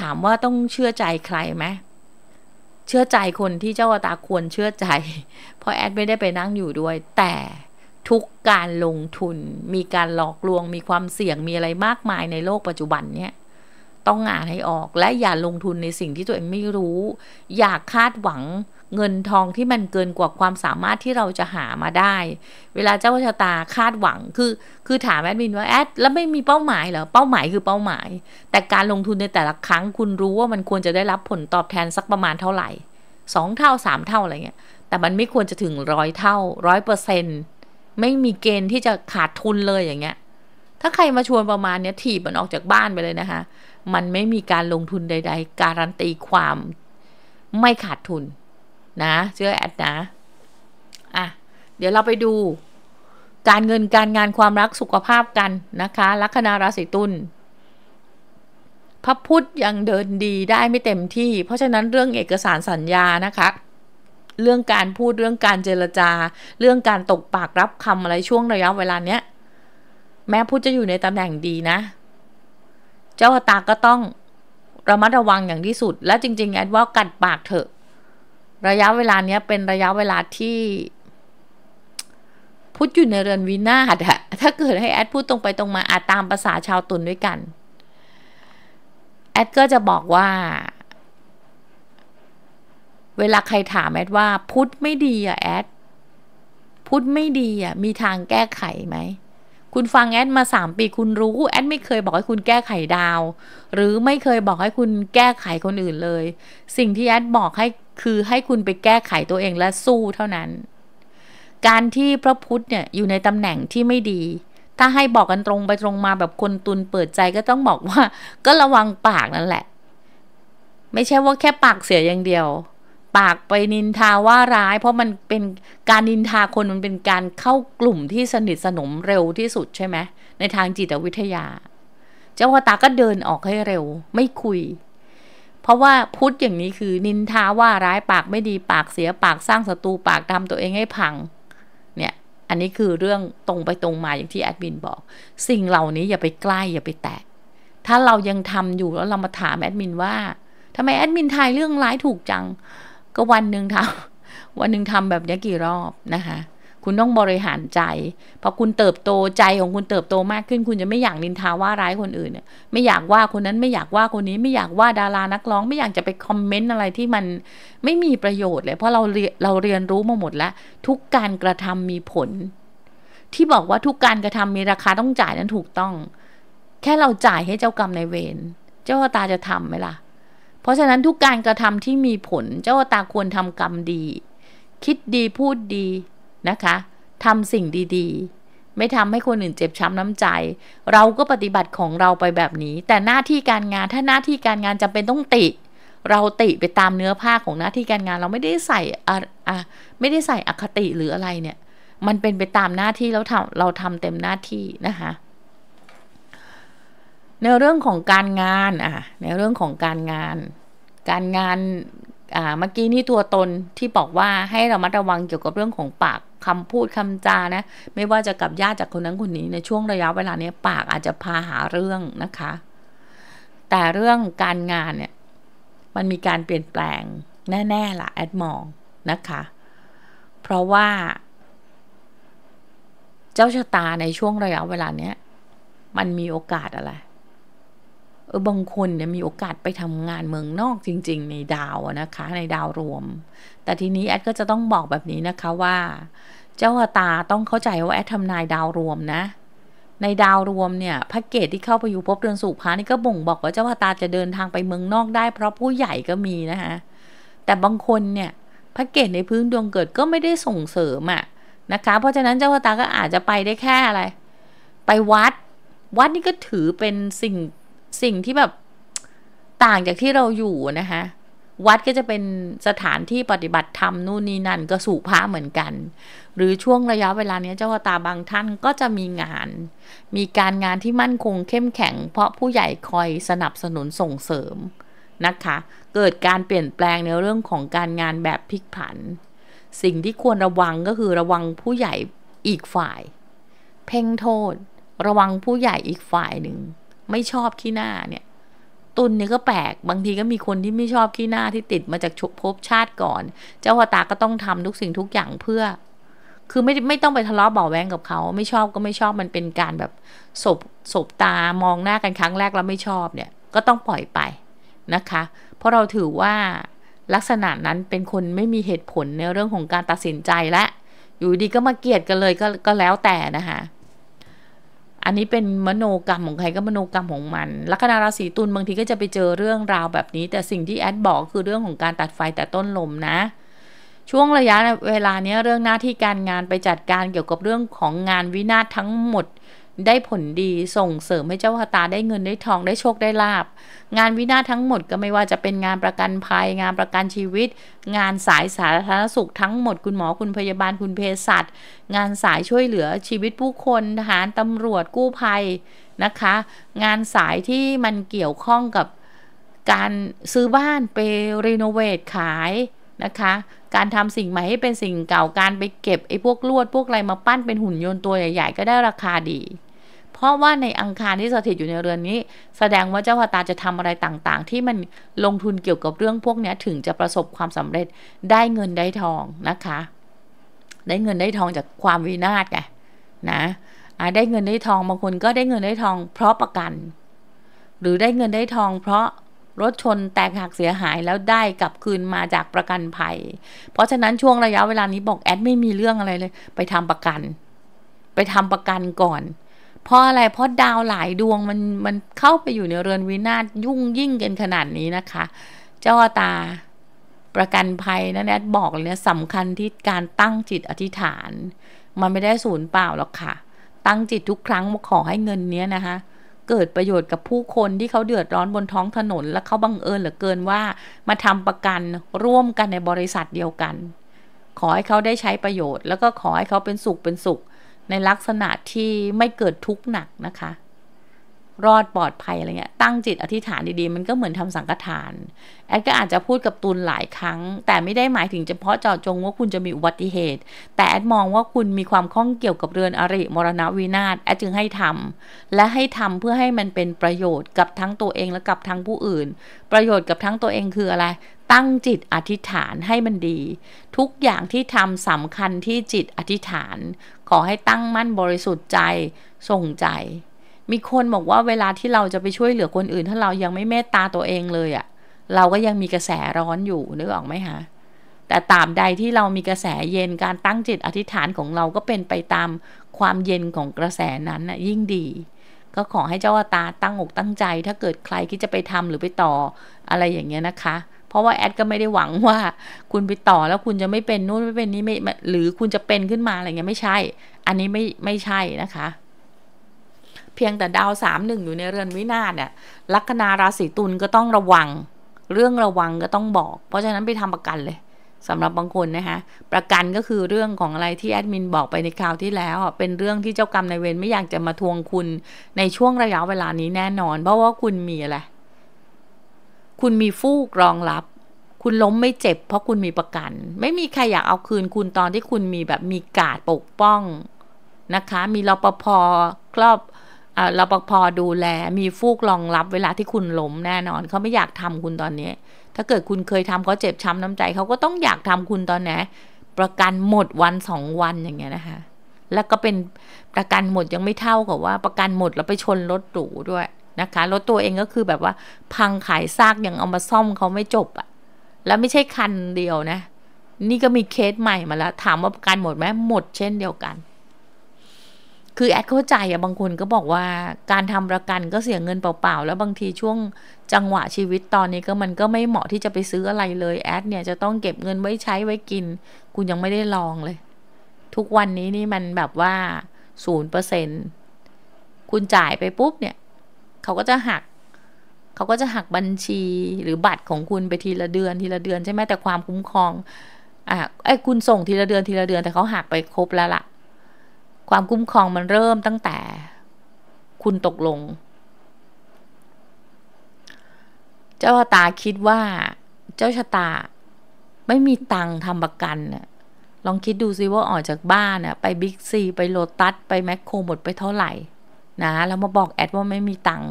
ถามว่าต้องเชื่อใจใครไหมเชื่อใจคนที่เจ้าตาควรเชื่อใจเพราะแอดไม่ได้ไปนั่งอยู่ด้วยแต่ทุกการลงทุนมีการหลอกลวงมีความเสี่ยงมีอะไรมากมายในโลกปัจจุบันเนี่ยต้องอ่านให้ออกและอย่าลงทุนในสิ่งที่ตัวเองไม่รู้ อย่าคาดหวังเงินทองที่มันเกินกว่าความสามารถที่เราจะหามาได้ เวลาเจ้าชะตาคาดหวังคือคือถามแอดมินว่าแอดแล้วไม่มีเป้าหมายเหรอเป้าหมายคือเป้าหมาย แต่การลงทุนในแต่ละครั้งคุณรู้ว่ามันควรจะได้รับผลตอบแทนสักประมาณเท่าไหร่สองเท่าสามเท่าอะไรเงี้ย แต่มันไม่ควรจะถึงร้อยเท่าร้อยเปอร์เซ็นต์ไม่มีเกณฑ์ที่จะขาดทุนเลยอย่างเงี้ย ถ้าใครมาชวนประมาณเนี้ยถีบมันออกจากบ้านไปเลยนะคะมันไม่มีการลงทุนใดๆ การันตีความ ไม่ขาดทุนนะ เชื่อแอดนะอ่ะเดี๋ยวเราไปดู การเงินการงานความรักสุขภาพกันนะคะ ลัคนาราศีตุลพระพุธยังเดินดีได้ไม่เต็มที่ เพราะฉะนั้นเรื่องเอกสารสัญญานะคะ เรื่องการพูดเรื่องการเจรจา เรื่องการตกปากรับคำอะไรช่วงระยะเวลาเนี้ย แม้พุธจะอยู่ในตำแหน่งดีนะเจ้าตาก็ต้องระมัดระวังอย่างที่สุด และจริง ๆ แอดว่ากัดปากเถอะ ระยะเวลาเนี้ยเป็นระยะเวลาที่ พุทธอยู่ในเรือนวินาศอะถ้าเกิดให้แอดพูดตรงไปตรงมาอาจตามภาษาชาวตุนด้วยกัน แอดก็จะบอกว่า เวลาใครถามแอดว่าพุทธไม่ดีอะแอดพุทธไม่ดีอะมีทางแก้ไขไหมคุณฟังแอดมา 3 ปีคุณรู้ แอดไม่เคยบอกให้คุณแก้ไขดาว หรือไม่เคยบอกให้คุณแก้ไขคนอื่นเลย สิ่งที่แอดบอกให้คือให้คุณไปแก้ไขตัวเองและสู้เท่านั้น การที่พระพุทธเนี่ยอยู่ในตำแหน่งที่ไม่ดี ถ้าให้บอกกันตรงไปตรงมาแบบคนตุนเปิดใจก็ต้องบอกว่า ก็ระวังปากนั่นแหละ ไม่ใช่ว่าแค่ปากเสียอย่างเดียวปากไปนินทาว่าร้ายเพราะมันเป็นการนินทาคนมันเป็นการเข้ากลุ่มที่สนิทสนมเร็วที่สุดใช่ไหมในทางจิตวิทยา เจ้าวตาก็เดินออกให้เร็วไม่คุย เพราะว่าพุทธอย่างนี้คือ นินทาว่าร้ายปากไม่ดีปากเสียปากสร้างศัตรูปากทำตัวเองให้พัง เนี่ย อันนี้คือเรื่องตรงไปตรงมาอย่างที่แอดมินบอก สิ่งเหล่านี้อย่าไปใกล้อย่าไปแตะถ้าเรายังทำอยู่แล้วเรามาถามแอดมินว่า ทำไมแอดมินทายเรื่องร้ายถูกจังก็วันหนึ่งทำวันหนึ่งทำแบบนี้กี่รอบนะคะ คุณต้องบริหารใจพอคุณเติบโตใจของคุณเติบโตมากขึ้น คุณจะไม่อยากนินทาว่าร้ายคนอื่นเนี่ยไม่อยากว่าคนนั้นไม่อยากว่าคนนี้ไม่อยากว่าดารานักร้อง ไม่อยากจะไปคอมเมนต์อะไรที่มันไม่มีประโยชน์เลยเพราะเราเรเราเรียนรู้มาหมดแล้วทุกการกระทำมีผล ที่บอกว่าทุกการกระทำมีราคาต้องจ่ายนั้นถูกต้อง แค่เราจ่ายให้เจ้ากรรมในเวรเจ้าตาจะทำไหมล่ะเพราะฉะนั้นทุกการกระทำที่มีผลเจ้าตาควรทำกรรมดี คิดดีพูดดีนะคะ ทำสิ่งดี ๆ ไม่ทำให้คนอื่นเจ็บช้ำน้ำใจ เราก็ปฏิบัติของเราไปแบบนี้ แต่หน้าที่การงานถ้าหน้าที่การงานจำเป็นต้องติ เราติไปตามเนื้อผ้าของหน้าที่การงานเราไม่ได้ใส่อะไม่ได้ใส่อคติหรืออะไรเนี่ย มันเป็นไปตามหน้าที่แล้วเราทำเต็มหน้าที่นะคะในเรื่องของการงานอ่ะในเรื่องของการงาน การงาน อ่าเมื่อกี้นี่ตัวตนที่บอกว่าให้เรามัระวังเกี่ยวกับเรื่องของปากคำพูดคำจานะไม่ว่าจะกับญาติจากคนนั้นคนนี้ในช่วงระยะเวลาเนี้ยปากอาจจะพาหาเรื่องนะคะ แต่เรื่องการงานเนี่ยมันมีการเปลี่ยนแปลงแน่ๆล่ะแอดมองนะคะ เพราะว่า เจ้าชะตาในช่วงระยะเวลาเนี้ยมันมีโอกาสอะไรเออบางคนเนี่ยมีโอกาสไปทำงานเมืองนอกจริง ๆ ในดาวนะคะในดาวรวม แต่ทีนี้แอดก็จะต้องบอกแบบนี้นะคะว่า เจ้าตาต้องเข้าใจว่าแอดทำนายดาวรวมนะ ในดาวรวมเนี่ยแพ็กเกจที่เข้าไปอยู่พบเดือนสุภานี่ก็บ่งบอกว่าเจ้าตาจะเดินทางไปเมืองนอกได้ เพราะผู้ใหญ่ก็มีนะคะแต่บางคนเนี่ยแพ็กเกจในพื้นดวงเกิดก็ไม่ได้ส่งเสริมอะนะคะ เพราะฉะนั้นเจ้าตาก็อาจจะไปได้แค่อะไร ไปวัดวัดนี่ก็ถือเป็นสิ่งสิ่งที่แบบ ต่างจากที่เราอยู่นะคะ วัดก็จะเป็นสถานที่ปฏิบัติธรรมนู่นนี่นั่นก็สู่พระเหมือนกัน หรือช่วงระยะเวลานี้เจ้าตาบางท่านก็จะมีงาน มีการงานที่มั่นคงเข้มแข็งเพราะผู้ใหญ่คอยสนับสนุนส่งเสริม นะคะ เกิดการเปลี่ยนแปลงในเรื่องของการงานแบบพลิกผัน สิ่งที่ควรระวังก็คือระวังผู้ใหญ่อีกฝ่าย เพ่งโทษ ระวังผู้ใหญ่อีกฝ่ายหนึ่งไม่ชอบขี้หน้าเนี่ย ตุลเนี่ยก็แปลก บางทีก็มีคนที่ไม่ชอบขี้หน้าที่ติดมาจากภพชาติก่อน เจ้าวตาก็ต้องทำทุกสิ่งทุกอย่างเพื่อ คือไม่ไม่ต้องไปทะเลาะเบาแวงกับเขาไม่ชอบก็ไม่ชอบมันเป็นการแบบศบศบตามองหน้ากันครั้งแรกแล้วไม่ชอบเนี่ยก็ต้องปล่อยไปนะคะ เพราะเราถือว่าลักษณะนั้นเป็นคนไม่มีเหตุผลในเรื่องของการตัดสินใจและ อยู่ดีก็มาเกลียดกันเลยก็ก็แล้วแต่นะคะอันนี้เป็นมโนกรรมของใครก็มโนกรรมของมันลัคนาราศีตุลบางทีก็จะไปเจอเรื่องราวแบบนี้ แต่สิ่งที่แอดบอกคือเรื่องของการตัดไฟแต่ต้นลมนะ ช่วงระยะเวลานี้เรื่องหน้าที่การงานไปจัดการเกี่ยวกับเรื่องของงานวินาศทั้งหมดได้ผลดีส่งเสริมให้ เจ้าชะตาได้เงินได้ทองได้โชคได้ลาบงานวินาทั้งหมดก็ไม่ว่าจะเป็นงานประกันภัยงานประกันชีวิต งานสายสาธารณสุขทั้งหมด คุณหมอ คุณพยาบาลคุณเภสัชงานสายช่วยเหลือชีวิตผู้คนทหารตำรวจกู้ภัยนะคะ งานสายที่มันเกี่ยวข้องกับการซื้อบ้านไปรีโนเวทขายนะคะ การทำสิ่งใหม่ให้เป็นสิ่งเก่าการไป เก็บไอ้พวกลวดพวก อะไร มาปั้นเป็นหุ่นยนต์ตัว ใหญ่ๆก็ได้ราคาดี เพราะว่าในอังคาร ที่ สถิตอยู่ในเรือนนี้ แสดงว่าเจ้าพตาจะทำอะไรต่างๆ ที่มันลงทุนเกี่ยวกับเรื่องพวกนี้ถึงจะประสบความสำเร็จได้เงินได้ทองนะคะได้เงินได้ทองจากความวินาศไงนะได้เงินได้ทองบางคนก็ได้เงินได้ทองเพราะประกัน หรือได้เงินได้ทอง เพราะรถชนแตกหักเสียหายแล้วได้กลับคืนมาจากประกันภัย เพราะฉะนั้นช่วงระยะเวลานี้บอกแอดไม่มีเรื่องอะไรเลย ไปทำประกัน ไปทำประกันก่อน เพราะอะไรเพราะดาวหลายดวงมันมันเข้าไปอยู่ในเรือนวินาศยุ่งยิ่งกันขนาดนี้นะคะ เจ้าตาประกันภัยนะแอดบอกเลยนะสำคัญที่การตั้งจิตอธิษฐาน มันไม่ได้ศูนย์เปล่าหรอกค่ะ ตั้งจิตทุกครั้งาขอให้เงินเนี้ยนะคะเกิดประโยชน์กับผู้คนที่เขาเดือดร้อนบนท้องถนน และเขาบังเอิญเหลือเกินว่ามาทำประกันร่วมกันในบริษัทเดียวกัน ขอให้เขาได้ใช้ประโยชน์แล้วก็ขอให้เขาเป็นสุขเป็นสุข ในลักษณะที่ไม่เกิดทุกข์หนักนะคะรอดปลอดภัย อะไรเงี้ย ตั้งจิตอธิษฐานดี ๆ มันก็เหมือน ทำ สังฆทาน แอด ก็อาจจะพูดกับ ตูน หลายครั้ง แต่ไม่ได้หมายถึงเฉพาะเจาะจงว่าคุณจะมีอุบัติเหตุ แต่ แอด มองว่าคุณมีความข้องเกี่ยวกับเรือนอริ มรณวินาศแอด จึงให้ ทำ และให้ทำเพื่อให้มันเป็นประโยชน์กับทั้งตัวเองและกับทั้งผู้อื่น ประโยชน์กับทั้งตัวเองคืออะไร ตั้งจิตอธิษฐานให้มันดี ทุกอย่างที่ทำสำคัญที่จิตอธิษฐาน ขอให้ตั้งมั่นบริสุทธิ์ใจส่งใจมีคนบอกว่าเวลาที่เราจะไปช่วยเหลือคนอื่น ถ้าเรายังไม่เมตตาตัวเองเลยอะ่ะเราก็ยังมีกระแสร้อนอยู่นึกออกไหมคะแต่ตามใดที่เรามีกระแสเย็นการตั้งจิตอธิษฐานของเราก็เป็นไปตามความเย็นของกระแสนั้นน่ะยิ่งดี ก็ขอให้เจ้าตาตั้งอกตั้งใจ ถ้าเกิดใครคิดจะไปทำหรือไปต่ออะไรอย่างเงี้ยนะคะ เพราะว่าแอดก็ไม่ได้หวังว่า คุณไปต่อแล้วคุณจะไม่เป็นนู่นไม่เป็นนี้ไม่หรือคุณจะเป็นขึ้นมาอะไรเงี้ยไม่ใช่ อันนี้ไม่ไม่ใช่นะคะพียงแต่ดาวสามหนึ่ง อยู่ในเรือนวินาศเนี่ยลัคนาราศีตุลก็ต้องระวัง เรื่องระวังก็ต้องบอก เพราะฉะนั้นไปทำประกันเลย สำหรับบางคน นะคะประกันก็คือเรื่องของอะไรที่แอดมินบอกไปในคราวที่แล้วเป็นเรื่องที่เจ้ากรรมนายเวรไม่อยากจะมาทวงคุณในช่วงระยะเวลานี้แน่นอนเพราะว่าคุณมีอะไรคุณมีฟูกรองรับ คุณล้มไม่เจ็บเพราะคุณมีประกัน ไม่มีใครอยากเอาคืนคุณตอนที่คุณมีแบบมีกาดปกป้องนะคะ มีรปภครอบรปภดูแลมีฟูกรองรับเวลาที่คุณล้มแน่นอน เขาไม่อยากทำคุณตอนนี้ถ้าเกิดคุณเคยทำเขาเจ็บช้าน้ำใจเขาก็ต้องอยากทำคุณตอนนี้ประกันหมดวันสองวันอย่างเงี้ยนะคะแล้วก็เป็นประกันหมดยังไม่เท่ากับว่าประกันหมดแล้วไปชนรถตููด้วยนะคะรถตัวเองก็คือแบบว่า พังขายซากยังเอามาซ่อมเขาไม่จบอะแล้วไม่ใช่คันเดียวนะ นี่ก็มีเคสใหม่มาแล้วถามว่าประกันหมดไหมหมดเช่นเดียวกันคือ แอดเข้าใจอะบางคนก็บอกว่าการทำประกันก็เสียเงินเปล่า ๆ แล้ว บางทีช่วงจังหวะชีวิตตอนนี้ก็มันก็ไม่เหมาะที่จะไปซื้ออะไรเลยแอดเนี่ยจะต้องเก็บเงิน ไว้ ใช้ไว้กิน คุณยังไม่ได้ลองเลย ทุกวันนี้นี่มันแบบว่าศูนย์เปอร์เซ็นคุณจ่ายไปปุ๊บเนี่ยเขาก็จะหักเขาก็จะหักบัญชีหรือบัตรของคุณไปทีละเดือนทีละเดือนใช่ไหมแต่ความคุ้มครองอ่ะไอ้คุณส่งทีละเดือนทีละเดือนแต่เขาหักไปครบแล้วละ่ะความคุ้มครองมันเริ่มตั้งแต่คุณตกลง เจ้าตาคิดว่าเจ้าชะตาไม่มีตังทำประกันน่ะลองคิดดูซิว่าออกจากบ้านน่ะไปบิ๊กซีไปโลตัสไปแมคโครหมด ไปเท่าไหร่ นะ แล้วมาบอกแอดว่าไม่มีตัง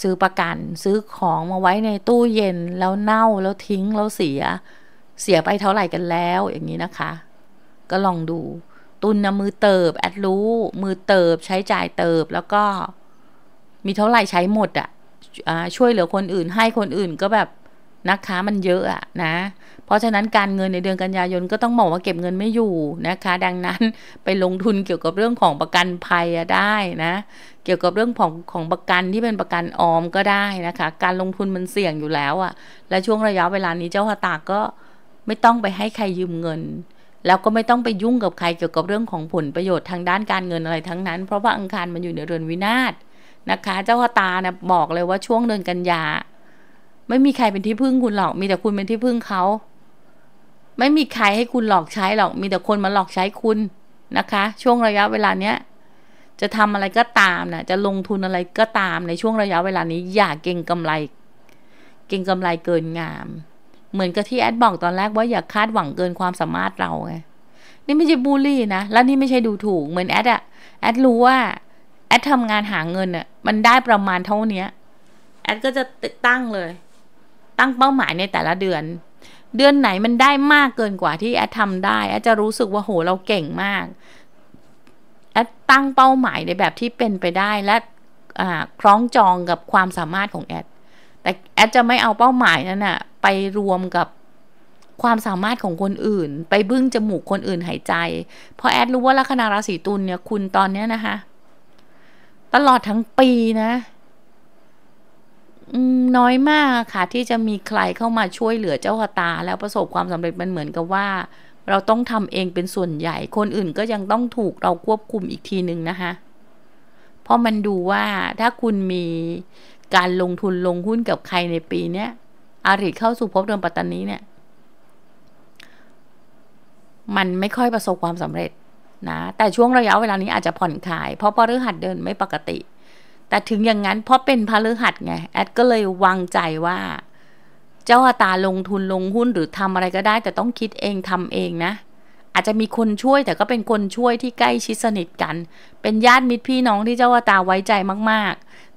ซื้อประกัน ซื้อของมาไว้ในตู้เย็นแล้วเน่าแล้วทิ้งแล้วเสีย เสียไปเท่าไหร่กันแล้วอย่างนี้นะคะ ก็ลองดูุนนะมือเติบแอดรู้ มือเติบใช้จ่ายเติบ แล้วก็ มีเท่าไหร่ใช้หมดอะ่ะช่วยเหลือคนอื่นให้คนอื่นก็แบบนักค้ามันเยอะอะนะ เพราะฉะนั้นการเงินในเดือนกันยายนก็ต้องบอกว่าเก็บเงินไม่อยู่นะคะ ดังนั้นไปลงทุนเกี่ยวกับเรื่องของประกันภัยได้นะ เกี่ยวกับเรื่องของของประกันที่เป็นประกันออมก็ได้นะคะ การลงทุนมันเสี่ยงอยู่แล้วอะและช่วงระยะเวลานี้เจ้าหตาก็ไม่ต้องไปให้ใครยืมเงินแล้วก็ไม่ต้องไปยุ่งกับใครเกี่ยวกับเรื่องของผลประโยชน์ทางด้านการเงินอะไรทั้งนั้น เพราะว่าอังคารมันอยู่ในเรือนวินาศนะคะ เจ้าตานยบอกเลยว่าช่วงเดือนกันยาไม่มีใครเป็นที่พึ่งคุณหรอก มีแต่คุณเป็นที่พึ่งเขา ไม่มีใครให้คุณหลอกใช้หรอก มีแต่คนมาหลอกใช้คุณนะคะ ช่วงระยะเวลาเนี้ยจะทำอะไรก็ตามนะจะลงทุนอะไรก็ตามในช่วงระยะเวลานี้ อย่าเก่งกำไร เก่งกำไรเกินงามเหมือนกับที่แอดบอกตอนแรก ว่าอย่าคาดหวังเกินความสามารถ เราไง นี่ไม่ใช่บูลลี่นะ แล้วนี่ไม่ใช่ดูถูก เหมือนแอดอะแอดรู้ว่าแอดทำงานหาเงินอะมันได้ประมาณเท่านี้แอดก็จะตั้งเลย ตั้งเป้าหมายในแต่ละเดือน เดือนไหนมันได้มากเกินกว่าที่แอดทำได้ แอดจะรู้สึกว่าโห เราเก่งมาก แอดตั้งเป้าหมายในแบบที่เป็นไปได้ และคล้องจองกับความสามารถของแอดแต่ แอด จะไม่เอาเป้าหมาย นั้นนะไปรวมกับความสามารถของคนอื่น ไปบึ้ง จมูกคนอื่นหายใจ เพราะ แอด รู้ว่าลัคนา ราศีตุลเนี่ย คุณตอน เนี้ย นะคะตลอดทั้งปีนะน้อยมากค่ะ ที่จะมีใครเข้ามาช่วยเหลือเจ้าชตา แล้วประสบความสำเร็จมันเหมือนกับว่า เราต้องทำเองเป็นส่วนใหญ่ คนอื่นก็ยังต้องถูกเราควบคุมอีกทีหนึ่งนะคะเพราะมันดูว่าถ้าคุณมีการลงทุนลงหุ้นกับใครในปีเนี้ยอาริเข้าสู่พบเดือนปัตตานีเนี่ย มันไม่ค่อยประสบความสำเร็จนะ แต่ช่วงระยะเวลานี้อาจจะผ่อนคลายเพราะพฤหัสเดินไม่ปกติ แต่ถึงอย่างนั้น เพราะเป็นพฤหัสไงแอดก็เลยวางใจว่าเจ้าอาตาลงทุนลงหุ้นหรือทำอะไรก็ได้ แต่ต้องคิดเองทำเองนะ อาจจะมีคนช่วยแต่ก็เป็นคนช่วยที่ใกล้ชิดสนิทกัน เป็นญาติมิตรพี่น้องที่เจ้าอาตาไว้ใจมาก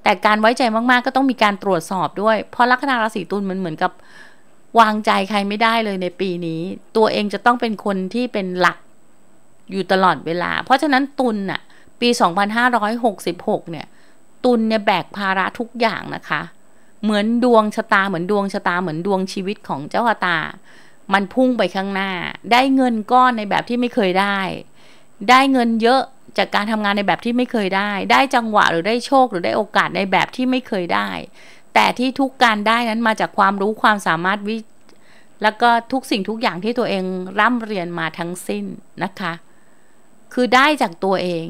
แต่การไว้ใจมากๆ ก็ต้องมีการตรวจสอบด้วย เพราะลัคนาราศีตุลมันเหมือนกับวางใจใครไม่ได้เลยในปีนี้ ตัวเองจะต้องเป็นคนที่เป็นหลักอยู่ตลอดเวลา เพราะฉะนั้นตุลน่ะปี 2566 เนี่ย ตุลเนี่ย แบกภาระทุกอย่างนะคะ เหมือนดวงชะตาเหมือนดวงชะตาเหมือนดวงชีวิตของเจ้าตา มันพุ่งไปข้างหน้า ได้เงินก้อนในแบบที่ไม่เคยได้ ได้เงินเยอะจากการทำงานในแบบที่ไม่เคยได้ ได้จังหวะหรือได้โชคหรือได้โอกาส ในแบบที่ไม่เคยได้ แต่ที่ทุกการได้นั้นมาจากความรู้ความสามารถวิ แล้วก็ทุกสิ่งทุกอย่างที่ตัวเองร่ำเรียนมาทั้งสิ้นนะคะ คือได้จากตัวเอง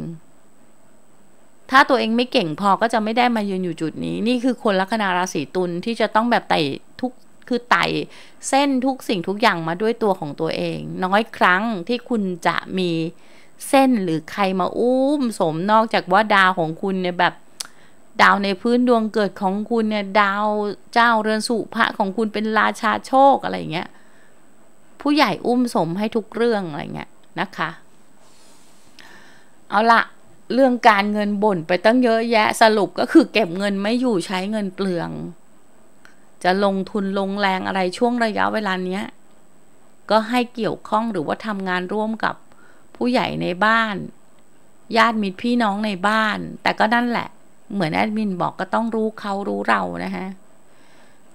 ถ้าตัวเองไม่เก่งพอก็จะไม่ได้มายืนอยู่จุดนี้ นี่คือคนลัคนาราศีตุลที่จะต้องแบบไต่ทุกคือไต่เส้นทุกสิ่งทุกอย่างมาด้วยตัวของตัวเอง น้อยครั้งที่คุณจะมีเส้นหรือใครมาอุ้มสมนอกจากว่าดาวของคุณ เนี่ยแบบ ดาวในพื้นดวงเกิดของคุณเนี่ยดาวเจ้าเรือนสุภะของคุณเป็นราชาโชคอะไรอย่างเงี้ยผู้ใหญ่อุ้มสมให้ทุกเรื่องอะไรเงี้ยนะคะเอาละเรื่องการเงินบ่นไปตั้งเยอะแยะสรุปก็คือเก็บเงินไม่อยู่ใช้เงิน เปลืองจะลงทุนลงแรงอะไรช่วงระยะเวลาเนี้ยก็ให้เกี่ยวข้องหรือว่าทำงานร่วมกับผู้ใหญ่ในบ้าน ญาติมิตรพี่น้องในบ้าน แต่ก็นั่นแหละเหมือนแอดมินบอกก็ต้องรู้เขารู้เรานะฮะ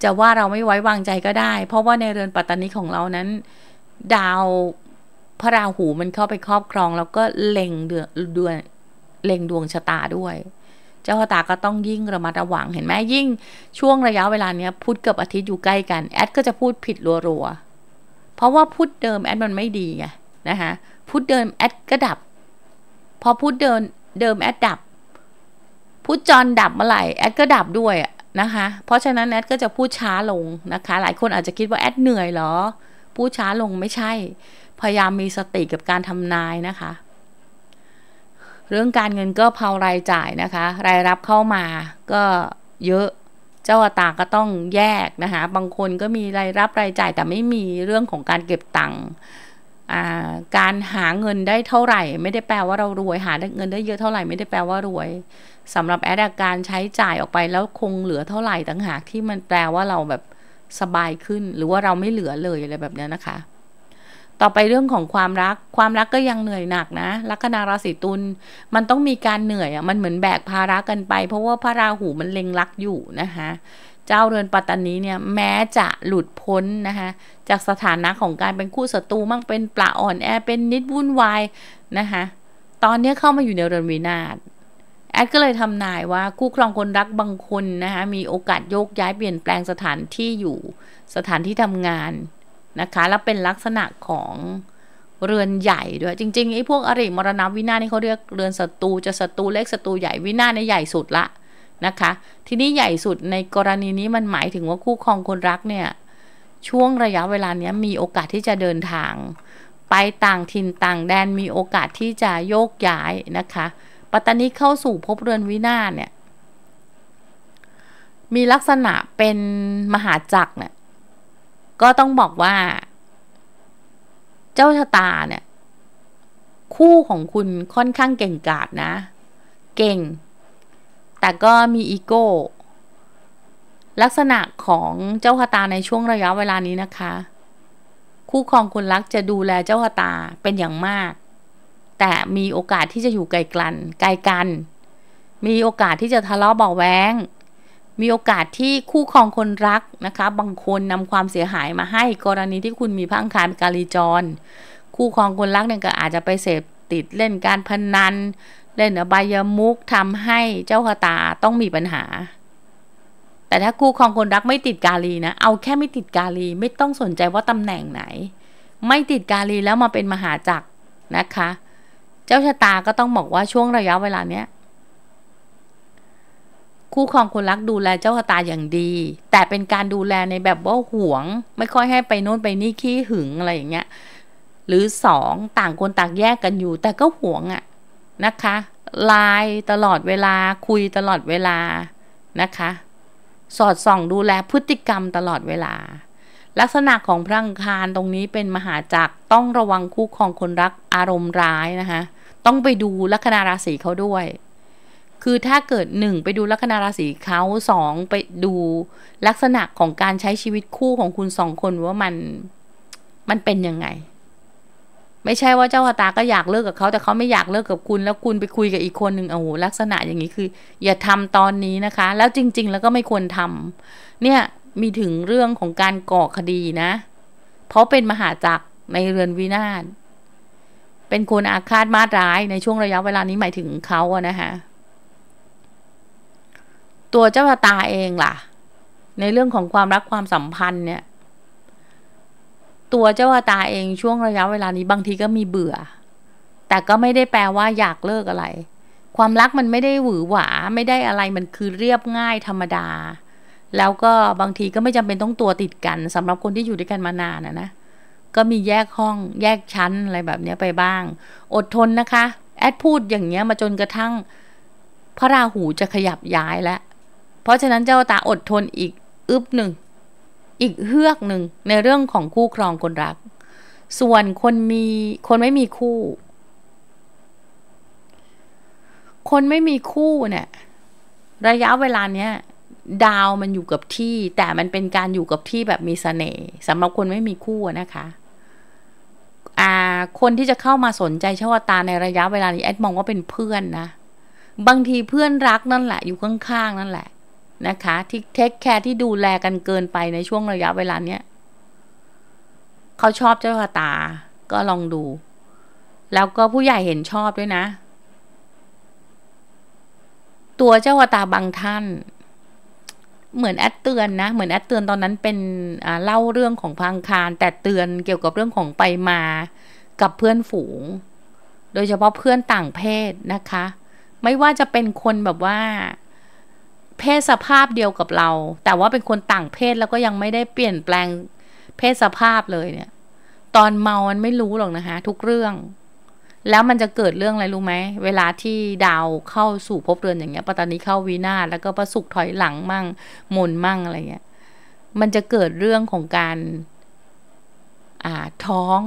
จะว่าเราไม่ไว้วางใจก็ได้ เพราะว่าในเรือนปัตตานีของเรานั้น ดาวพระราหูมันเข้าไปครอบครอง แล้วก็เล็งเดือนเล็งดวงชะตาด้วย เจ้าชะตาก็ต้องยิ่งระมัดระวังเห็นไหมยิ่งช่วงระยะเวลาเนี้ยพุธกับอาทิตย์อยู่ใกล้กันแอดก็จะพูดผิดรัวๆเพราะว่าพูดเดิมแอดมันไม่ดีไงนะคะพูดเดิมแอดก็ดับ พอพูดเดินเดิมแอดดับพูดจอนดับเมื่อไหร่แอดก็ดับด้วยนะคะเพราะฉะนั้นแอดก็จะพูดช้าลงนะคะหลายคนอาจจะคิดว่าแอดเหนื่อยเหรอพูดช้าลงไม่ใช่ พยายามมีสติกับการทำนายนะคะเรื่องการเงินก็เผารายจ่ายนะคะรายรับเข้ามาก็เยอะเจ้าตาก็ต้องแยกนะคะบางคนก็มีรายรับรายจ่ายแต่ไม่มีเรื่องของการเก็บตังค์การหาเงินได้เท่าไหร่ ไม่ได้แปลว่าเรารวยหาเงินได้เยอะเท่าไหร่ไม่ได้แปลว่ารวยสำหรับแอดการใช้จ่ายออกไปแล้วคงเหลือเท่าไหร่ต่างหากที่มันแปลว่าเราแบบสบายขึ้น หรือว่าเราไม่เหลือเลยอะไรแบบนี้นะคะ ต่อไปเรื่องของความรักความรักก็ยังเหนื่อยหนักนะลัคนาราศีตุลมันต้องมีการเหนื่อยอ่ะมันเหมือนแบกภาระกันไป เพราะว่าพระราหูมันเล็งรักอยู่นะคะเจ้าเรือนปัตตานีเนี่ยแม้จะหลุดพ้นนะคะจากสถานะของการเป็นคู่ศัตรูมั่งเป็นปลาอ่อนแอเป็นนิดวุ่นวายนะคะตอนนี้เข้ามาอยู่ในเรือนวินาศแอดก็เลยทำนายว่าคู่ครองคนรักบางคนนะคะมีโอกาสโยกย้ายเปลี่ยนแปลงสถานที่อยู่สถานที่ทำงานนะคะแล้วเป็นลักษณะของเรือนใหญ่ด้วยจริงๆไอ้พวกอริมรณวินาศนี่เขาเรียกเรือนศัตรูจะศัตรูเล็กศัตรูใหญ่วินาศในใหญ่สุดละนะคะ ทีนี้ใหญ่สุดในกรณีนี้ มันหมายถึงว่าคู่ครองคนรักเนี่ยช่วงระยะเวลาเนี้ยมีโอกาสที่จะเดินทางไปต่างถิ่นต่างแดนมีโอกาสที่จะโยกย้ายนะคะปัตตานีเข้าสู่ภพเรือนวินาศเนี่ยมีลักษณะเป็นมหาจักรเนี่ยก็ต้องบอกว่า เจ้าชะตาเนี่ย คู่ของคุณค่อนข้างเก่งกาจนะ เก่งแต่ก็มีอีโก้ลักษณะของเจ้าคตาในช่วงระยะเวลานี้นะคะ คู่ครองคนรักจะดูแลเจ้าคตาเป็นอย่างมาก แต่มีโอกาสที่จะอยู่ไกลกันไกลกัน มีโอกาสที่จะทะเลาะเบาแวงมีโอกาสที่คู่ครองคนรักนะคะ บางคนนำความเสียหายมาให้กรณีที่คุณมีพังคานการีจร คู่ครองคนรักเนี่ยก็อาจจะไปเสพติดเล่นการพนนันเล่นอบายมุกทำให้เจ้าคตาต้องมีปัญหา แต่ถ้าคู่ครองคนรักไม่ติดกาลีนะ เอาแค่ไม่ติดกาลีไม่ต้องสนใจว่าตำแหน่งไหน ไม่ติดกาลีแล้วมาเป็นมหาจักรนะคะ เจ้าชะตาก็ต้องบอกว่าช่วงระยะเวลาเนี้ยคู่ครองคนรักดูแลเจ้าชะตาอย่างดี แต่เป็นการดูแลในแบบว่าห่วงไม่ค่อยให้ไปโน่นไปนี่ขี้หึงอะไรอย่างเงี้ย หรือสองต่างคนต่างแยกกันอยู่ แต่ก็ห่วงอะ่ะนะคะไลน์ตลอดเวลาคุยตลอดเวลานะคะ สอดส่อง ดูแลพฤติกรรมตลอดเวลา ลักษณะของพระอังคารตรงนี้เป็นมหาจักรต้องระวังคู่ครองคนรักอารมณ์ร้ายนะคะต้องไปดูลัคนาราศีเขาด้วย คือถ้าเกิดหนึ่งไปดูลัคนาราศีเขาสองไปดูลักษณะของการใช้ชีวิตคู่ของคุณสองคนว่ามันมันเป็นยังไงไม่ใช่ว่าเจ้าพตาก็อยากเลิกกับเขาแต่เขาไม่อยากเลิกกับคุณ แล้วคุณไปคุยกับอีกคนหนึ่งโอ้โหลักษณะอย่างนี้คือ อย่าทำตอนนี้นะคะ แล้วจริงๆแล้วก็ไม่ควรทำ เนี่ยมีถึงเรื่องของการก่อคดีนะ เพราะเป็นมหาจักรในเรือนวินาศเป็นคนอาฆาตมาร้ายในช่วงระยะเวลานี้หมายถึงเขาอะนะคะตัวเจ้าพตาเองล่ะ ในเรื่องของความรักความสัมพันธ์เนี่ยตัวเจ้าาตาเองช่วงระยะเวลานี้บางทีก็มีเบื่อ แต่ก็ไม่ได้แปลว่าอยากเลิกอะไร ความรักมันไม่ได้หวือหวา ไม่ได้อะไรมันคือเรียบง่ายธรรมดา แล้วก็บางทีก็ไม่จำเป็นต้องตัวติดกัน สำหรับคนที่อยู่ด้วยกันมานานนะนะก็มีแยกห้องแยกชั้นอะไรแบบนี้ไปบ้าง อดทนนะคะแอดพูดอย่างเงี้ยมาจนกระทั่ง พระราหูจะขยับย้ายแล้วเพราะฉะนั้นเจ้าตาอดทนอีกอึบหนึ่งอีกเฮือกหนึ่งในเรื่องของคู่ครองคนรัก ส่วนคนมีคนไม่มีคู่ คนไม่มีคู่เนี่ย ระยะเวลาเนี้ยดาวมันอยู่กับที่ แต่มันเป็นการอยู่กับที่แบบมีสเสน่ห์สำหรับคนไม่มีคู่นะคะคนที่จะเข้ามาสนใจชาวตาในระยะเวลานี้แอดมองว่าเป็นเพื่อนนะบางทีเพื่อนรักนั่นแหละ อยู่ข้างๆนั่นแหละนะคะที่เทคแคร์ที่ดูแลกันเกินไปในช่วงระยะเวลาเนี้ยเขาชอบเจ้าตาก็ลองดู แล้วก็ผู้ใหญ่เห็นชอบด้วยนะ ตัวเจ้าตาบางท่าน เหมือนแอดเตือนนะเหมือนแอดเตือนตอนนั้นเป็นเล่าเรื่องของพังคารแต่เตือนเกี่ยวกับเรื่องของไปมากับเพื่อนฝูง โดยเฉพาะเพื่อนต่างเพศนะคะ ไม่ว่าจะเป็นคนแบบว่าเพศสภาพเดียวกับเรา แต่ว่าเป็นคนต่างเพศแล้วก็ยังไม่ได้เปลี่ยนแปลงเพศสภาพเลยเนี่ย ตอนเมามันไม่รู้หรอกนะคะ ทุกเรื่อง แล้วมันจะเกิดเรื่องอะไรรู้ไหม เวลาที่ดาวเข้าสู่ภพเรือนอย่างเงี้ยปัตตานีเข้าวีนาแล้วก็ประสุกถอยหลังมั่งมนมั่งอะไรเงี้ยมันจะเกิดเรื่องของการอ่าท้อง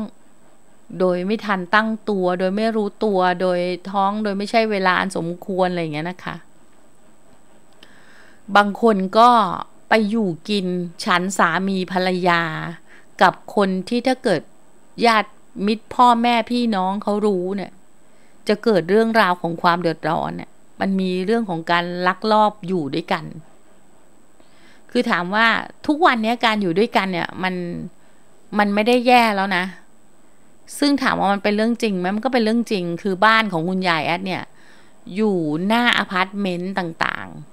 โดยไม่ทันตั้งตัว โดยไม่รู้ตัวโดยท้องโดยไม่ใช่เวลาอันสมควรอะไรเงี้ยนะคะบางคนก็ไปอยู่กินฉันสามีภรรยา กับคนที่ถ้าเกิดญาติมิตรพ่อแม่พี่น้องเขารู้เนี่ยจะเกิดเรื่องราวของความเดือดร้อนเนี่ยมันมีเรื่องของการลักลอบอยู่ด้วยกัน คือถามว่าทุกวันนี้การอยู่ด้วยกันเนี่ยมันมันไม่ได้แย่แล้วนะ ซึ่งถามว่ามันเป็นเรื่องจริงไหมมันก็เป็นเรื่องจริง คือบ้านของคุณยายแอดเนี่ยอยู่หน้าอพาร์ตเมนต์ต่าง ๆ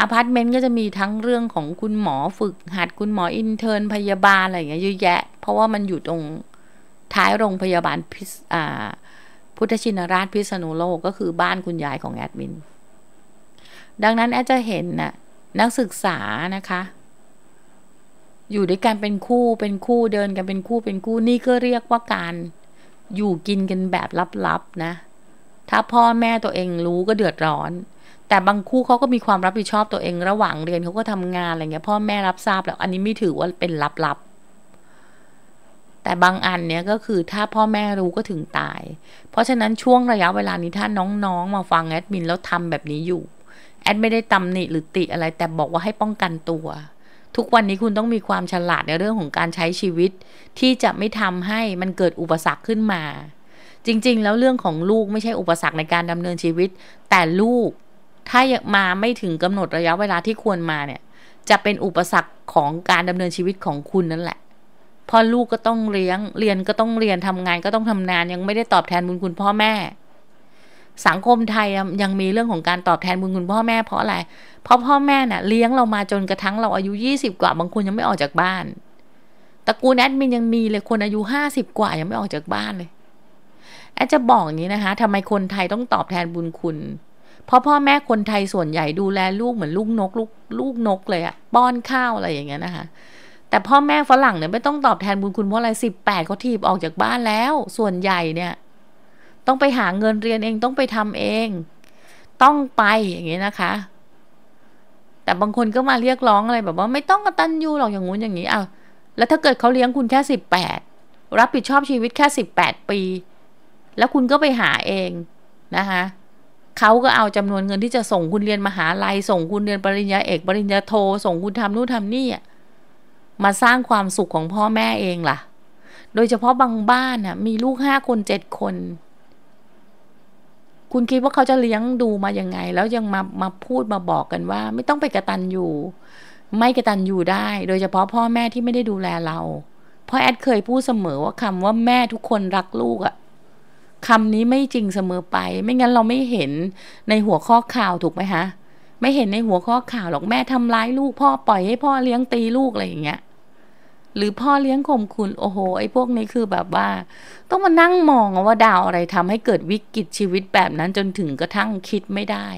อพาร์ตเมนต์ก็จะมีทั้งเรื่องของคุณหมอฝึกหัด คุณหมออินเทอร์น พยาบาลอะไรอย่างเงี้ยเยอะแยะ เพราะว่ามันอยู่ตรงท้ายโรงพยาบาลพิอ่าพุทธชินราชพิษณุโลกก็คือบ้านคุณยายของแอดมิน ดังนั้นแอดจะเห็นนะ่ะนักศึกษานะคะ อยู่ด้วยกันเป็นคู่เป็นคู่เดินกันเป็นคู่เป็นคู่นี่ก็เรียกว่าการอยู่กินกันแบบลับๆนะถ้าพ่อแม่ตัวเองรู้ก็เดือดร้อนแต่บางคู่เขาก็มีความรับผิดชอบตัวเองระหว่างเรียนเขาก็ทำงานอะไรเงี้ยพ่อแม่รับทราบแล้วอันนี้ไม่ถือว่าเป็นลับๆ แต่บางอันเนี้ยก็คือถ้าพ่อแม่รู้ก็ถึงตาย เพราะฉะนั้นช่วงระยะเวลานี้ถ้าน้องๆมาฟังแอดมินแล้วทำแบบนี้อยู่แอดไม่ได้ตำหนิหรือติอะไรแต่บอกว่าให้ป้องกันตัวทุกวันนี้คุณต้องมีความ ฉลาดในเรื่องของการใช้ชีวิต ที่จะไม่ทำให้มันเกิดอุปสรรคขึ้นมา จริง ๆ แล้วเรื่องของลูกไม่ใช่อุปสรรคในการดำเนินชีวิต แต่ลูกถ้ามาไม่ถึงกำหนดระยะเวลาที่ควรมาเนี่ย จะเป็นอุปสรรคของการดำเนินชีวิตของคุณนั่นแหละพ่อลูกก็ต้องเลี้ยง เรียนก็ต้องเรียนทำงานก็ต้องทำงานยังไม่ได้ตอบแทนบุญคุณพ่อแม่ สังคมไทยยังมีเรื่องของการตอบแทนบุญคุณพ่อแม่เพราะอะไรเพราะพ่อแม่น่ะเลี้ยงเรามาจนกระทั่งเราอายุยี่สิบกว่าบางคนยังไม่ออกจากบ้านตระกูลแอดมินยังมีเลยคนอายุห้าสิบกว่ายังไม่ออกจากบ้านเลยแอดจะบอกอย่างนี้นะคะทำไมคนไทยต้องตอบแทนบุญคุณเพราะพ่อแม่คนไทยส่วนใหญ่ดูแลลูกเหมือนลูกนกลูกลูกนกเลยอะป้อนข้าวอะไรอย่างเงี้ยนะคะ แต่พ่อแม่ฝรั่งเนี่ยไม่ต้องตอบแทนบุญคุณเพราะอะไรสิบแปดเขาทีบออกจากบ้านแล้ว ส่วนใหญ่เนี่ย ต้องไปหาเงินเรียนเองต้องไปทำเอง ต้องไปอย่างเงี้ยนะคะ แต่บางคนก็มาเรียกร้องอะไรแบบว่าไม่ต้องกระตันยูหรอกอย่างงู้นอย่างนี้อ้าแล้วถ้าเกิดเขาเลี้ยงคุณแค่สิบแปดรับผิดชอบชีวิตแค่สิบแปดปี แล้วคุณก็ไปหาเองนะคะเขาก็เอาจำนวนเงินที่จะส่งคุณเรียนมหาลัย ส่งคุณเรียนปริญญาเอกปริญญาโท ส่งคุณทำนู่นทำานี่ มาสร้างความสุขของพ่อแม่เองล่ะ โดยเฉพาะบางบ้านน่ะมีลูกห้าคนเจ็ดคน คุณคิดว่าเขาจะเลี้ยงดูมายังไง แล้วยังมามาพูดมาบอกกันว่า ไม่ต้องไปกระตันอยู่ ไม่กระตันอยู่ได้ โดยเฉพาะพ่อแม่ที่ไม่ได้ดูแลเราเพราะแอดเคยพูดเสมอว่าคำว่าแม่ทุกคนรักลูกอะคำนี้ไม่จริงเสมอไป ไม่ งั้นเราไม่เห็นในหัวข้อข่าวถูกไหมฮะ ไม่เห็นในหัวข้อข่าวหรอกแม่ทำร้ายลูกพ่อ ปล่อยให้พ่อเลี้ยงตีลูก อะไรอย่างเงี้ย หรือพ่อเลี้ยงข่มขืนโอ้โห ไอ้พวกนี้คือแบบว่าต้องมานั่งมองว่าดาวอะไรทำให้เกิดวิกฤตชีวิตแบบนั้นจนถึงกระทั่งคิดไม่ได้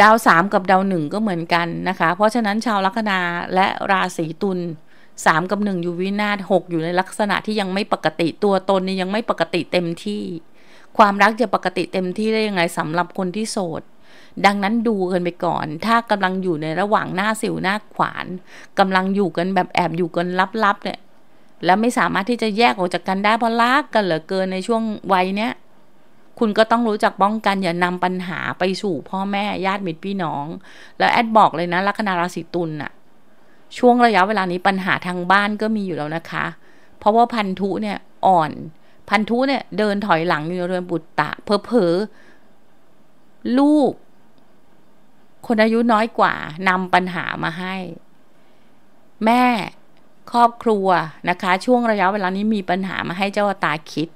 ดาวสามกับดาวหนึ่งก็เหมือนกันนะคะ เพราะฉะนั้นชาวลัคนาและราศีตุล3 กับ 1 อยู่วินาศ6อยู่ในลักษณะที่ยังไม่ปกติตัวตนนี่ยังไม่ปกติเต็มที่ ความรักจะปกติเต็มที่ได้ยังไงสำหรับคนที่โสด ดังนั้นดูกันไปก่อน ถ้ากำลังอยู่ในระหว่างหน้าสิวหน้าขวาน กำลังอยู่กันแบบแอบอยู่กันลับๆเนี่ย แล้วไม่สามารถที่จะแยกออกจากกันได้เพราะรักกันเหลือเกินในช่วงวัยเนี้ยคุณก็ต้องรู้จักป้องกัน อย่านำปัญหาไปสู่พ่อแม่ญาติมิตรพี่น้อง แล้วแอดบอกเลยนะลัคนาราศีตุลน่ะช่วงระยะเวลานี้ปัญหาทางบ้านก็มีอยู่แล้วนะคะ เพราะว่าพันธุเนี่ยอ่อนพันธุเนี่ยเดินถอยหลังอยู่ในเรือนบุตรตะเพอเพอลูกคนอายุน้อยกว่านำปัญหามาให้ แม่ครอบครัวนะคะ ช่วงระยะเวลานี้มีปัญหามาให้เจ้าตาคิด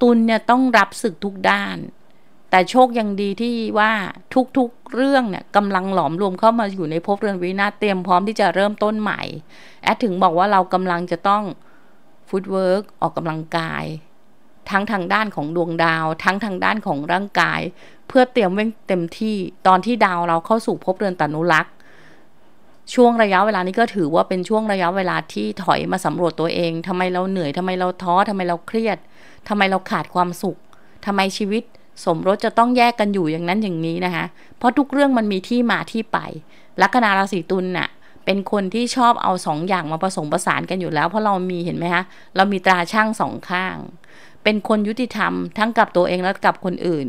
ตุลเนี่ยต้องรับศึกทุกด้านแต่โชคยังดีที่ว่าทุกๆเรื่องเนี่ยกำลังหลอมรวมเข้ามาอยู่ในภพเรือนวินาเตรียมพร้อมที่จะเริ่มต้นใหม่ แอดถึงบอกว่าเรากำลังจะต้องฟุตเวิร์กออกกำลังกาย ทั้งทางด้านของดวงดาว ทั้งทางด้านของร่างกาย เพื่อเตรียมเว้งเต็มที่ตอนที่ดาวเราเข้าสู่ภพเรือนตนุรักษ์ช่วงระยะเวลานี้ก็ถือว่าเป็นช่วงระยะเวลาที่ถอยมาสำรวจตัวเองทำไมเราเหนื่อยทำไมเราท้อทำไมเราเครียดทำไมเราขาดความสุขทำไมชีวิตสมรสจะต้องแยกกันอยู่อย่างนั้นอย่างนี้นะคะ เพราะทุกเรื่องมันมีที่มาที่ไป ลัคนาราศีตุลน่ะเป็นคนที่ชอบเอาสองอย่างมาผสมประสานกันอยู่แล้ว เพราะเรามีเห็นไหมคะ เรามีตราช่างสองข้าง เป็นคนยุติธรรมทั้งกับตัวเองและกับคนอื่น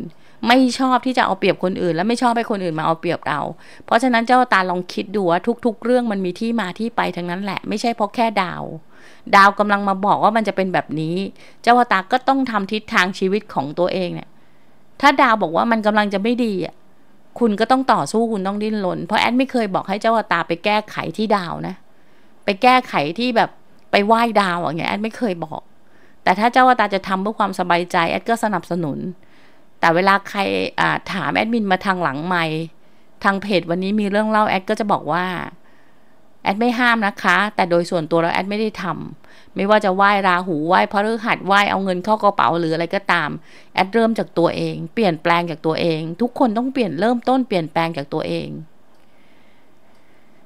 ไม่ชอบที่จะเอาเปรียบคนอื่น และไม่ชอบให้คนอื่นมาเอาเปรียบเรา เพราะฉะนั้นเจ้าตาลองคิดดูว่าทุกๆ เรื่องมันมีที่มาที่ไปทั้งนั้นแหละ ไม่ใช่เพราะแค่ดาว ดาวกำลังมาบอกว่ามันจะเป็นแบบนี้ เจ้าตาก็ต้องทำทิศทางชีวิตของตัวเองเนี่ยถ้าดาวบอกว่ามันกำลังจะไม่ดีอ่ะคุณก็ต้องต่อสู้ คุณต้องดิ้นรน เพราะแอดไม่เคยบอกให้เจ้าตาไปแก้ไขที่ดาวนะ ไปแก้ไขที่แบบไปไหว้ดาวอย่างเงี้ยแอดไม่เคยบอก แต่ถ้าเจ้าตาจะทำเพื่อความสบายใจแอดก็สนับสนุน แต่เวลาใครถามแอดมินมาทางหลังไม่ทางเพจวันนี้มีเรื่องเล่า แอดก็จะบอกว่าแอดไม่ห้ามนะคะ แต่โดยส่วนตัวแล้วแอดไม่ได้ทำ ไม่ว่าจะไหว้ราหูไหว้พระฤหัสไหว้ เอาเงินเข้ากระเป๋าหรืออะไรก็ตาม แอดเริ่มจากตัวเอง เปลี่ยนแปลงจากตัวเอง ทุกคนต้องเปลี่ยนเริ่มต้นเปลี่ยนแปลงจากตัวเอง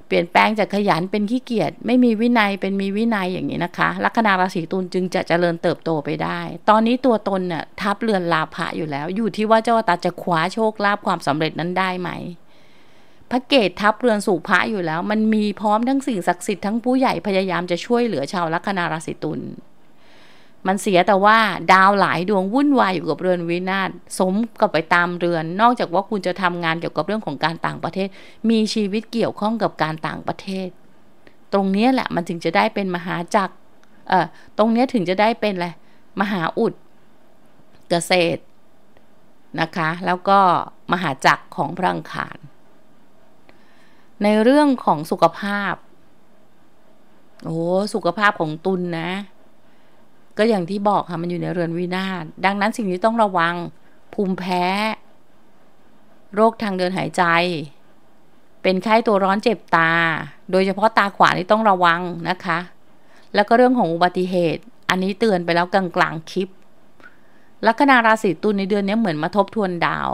เปลี่ยนแปลงจากขยันเป็นขี้เกียจ ไม่มีวินัยเป็นมีวินัยอย่างนี้นะคะ ลัคนาราศีตุลจึงจะเจริญเติบโตไปได้ ตอนนี้ตัวตนน่ะทับเรือนลาภะอยู่แล้ว อยู่ที่ว่าเจ้าตาจะคว้าโชคลาภความสำเร็จนั้นได้ไหมพระเกตทับเรือนสู่พระอยู่แล้วมันมีพร้อมทั้งสิ่งศักดิ์สิทธิ์ทั้งผู้ใหญ่ พยายามจะช่วยเหลือชาวลัคนาราศีตุล มันเสียแต่ว่าดาวหลายดวงวุ่นวาย อยู่กับเรือนวินาศสมกับไปตามเรือน นอกจากว่าคุณจะทำงานเกี่ยวกับเรื่องของการต่างประเทศ มีชีวิตเกี่ยวข้องกับการต่างประเทศ ตรงนี้แหละมันถึงจะได้เป็นมหาจักรเอ่อตรงนี้ถึงจะได้เป็นอะไรมหาอุดเกษตรนะคะ แล้วก็มหาจักรของพระอังคารในเรื่องของสุขภาพโอ้สุขภาพของตุลนนะ ก็อย่างที่บอกค่ะมันอยู่ในเรือนวินาศดังนั้นสิ่งที่ต้องระวังภูมิแพ้ โรคทางเดินหายใจ เป็นไข้ตัวร้อนเจ็บตาโดยเฉพาะตาขวานี่ต้องระวังนะคะ แล้วก็เรื่องของอุบัติเหตุอันนี้เตือนไปแล้วกลางกลางคลิปลัคนาราศีตุลในเดือนนี้เหมือนมาทบทวนดาว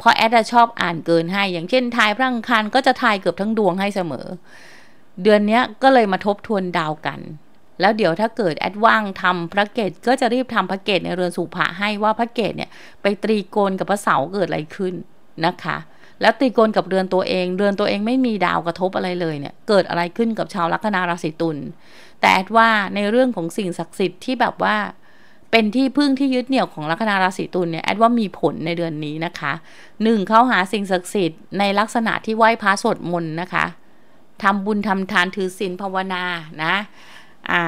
พราะแอดชอบอ่านเกินให้ อย่างเช่นทายพระอังคารก็จะทายเกือบทั้งดวงให้เสมอ เดือนนี้ก็เลยมาทบทวนดาวกัน แล้วเดี๋ยวถ้าเกิดแอดว่างทำพระเกตก็จะรีบทำพระเกตในเรือนสุภะให้ว่าพระเกตเนี่ยไปตรีโกนกับพระเสาเกิดอะไรขึ้นนะคะ แล้วตรีโกนกับเรือนตัวเองเรือนตัวเองไม่มีดาวกระทบอะไรเลยเนี่ยเกิดอะไรขึ้นกับชาวลัคนาราศีตุล แต่แอดว่าในเรื่องของสิ่งศักดิ์สิทธิ์ที่แบบว่าเป็นที่พึ่งที่ยึดเหนี่ยวของลัคนาราศีตุลเนี่ยแอดว่ามีผลในเดือนนี้นะคะหนึ่งเข้าหาสิ่งศักดิ์สิทธิ์ในลักษณะที่ไหว้พระสวดมนต์นะคะทำบุญทำทานถือศีลภาวนานะอ่า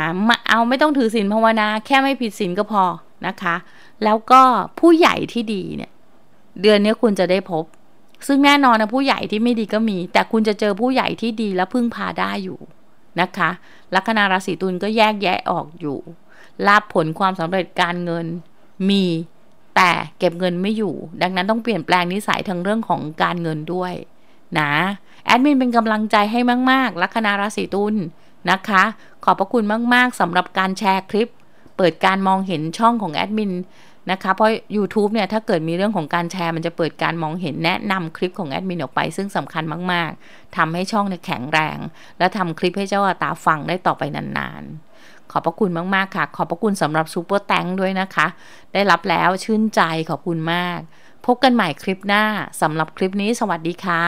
เอาไม่ต้องถือศีลภาวนา แค่ไม่ผิดศีลก็พอนะคะ แล้วก็ผู้ใหญ่ที่ดีเนี่ยเดือนนี้คุณจะได้พบ ซึ่งแน่นอนนะผู้ใหญ่ที่ไม่ดีก็มี แต่คุณจะเจอผู้ใหญ่ที่ดีและพึ่งพาได้อยู่นะคะลัคนาราศีตุลก็แยกแยะออกอยู่ลาบผลความสำเร็จการเงินมีแต่เก็บเงินไม่อยู่ ดังนั้นต้องเปลี่ยนแปลงนิสัยทางเรื่องของการเงินด้วยนะแอดมินเป็นกำลังใจให้มากๆลัคนาราศีตุลนนะคะ ขอบพระคุณมากๆสำหรับการแชร์คลิป เปิดการมองเห็นช่องของแอดมินนะคะเพราะยู u t u b e เนี่ยถ้าเกิดมีเรื่องของการแชร์ มันจะเปิดการมองเห็นแนะนำคลิปของแอดมินออกไป ซึ่งสำคัญมากๆทำให้ช่องเนี่ยแข็งแรง และทำคลิปให้เจ้าตาฟังได้ต่อไปนานๆขอบพระคุณมาก ๆ ค่ะ ขอบพระคุณสำหรับซูเปอร์แตงด้วยนะคะ ได้รับแล้วชื่นใจขอบคุณมาก พบกันใหม่คลิปหน้าสำหรับคลิปนี้สวัสดีค่ะ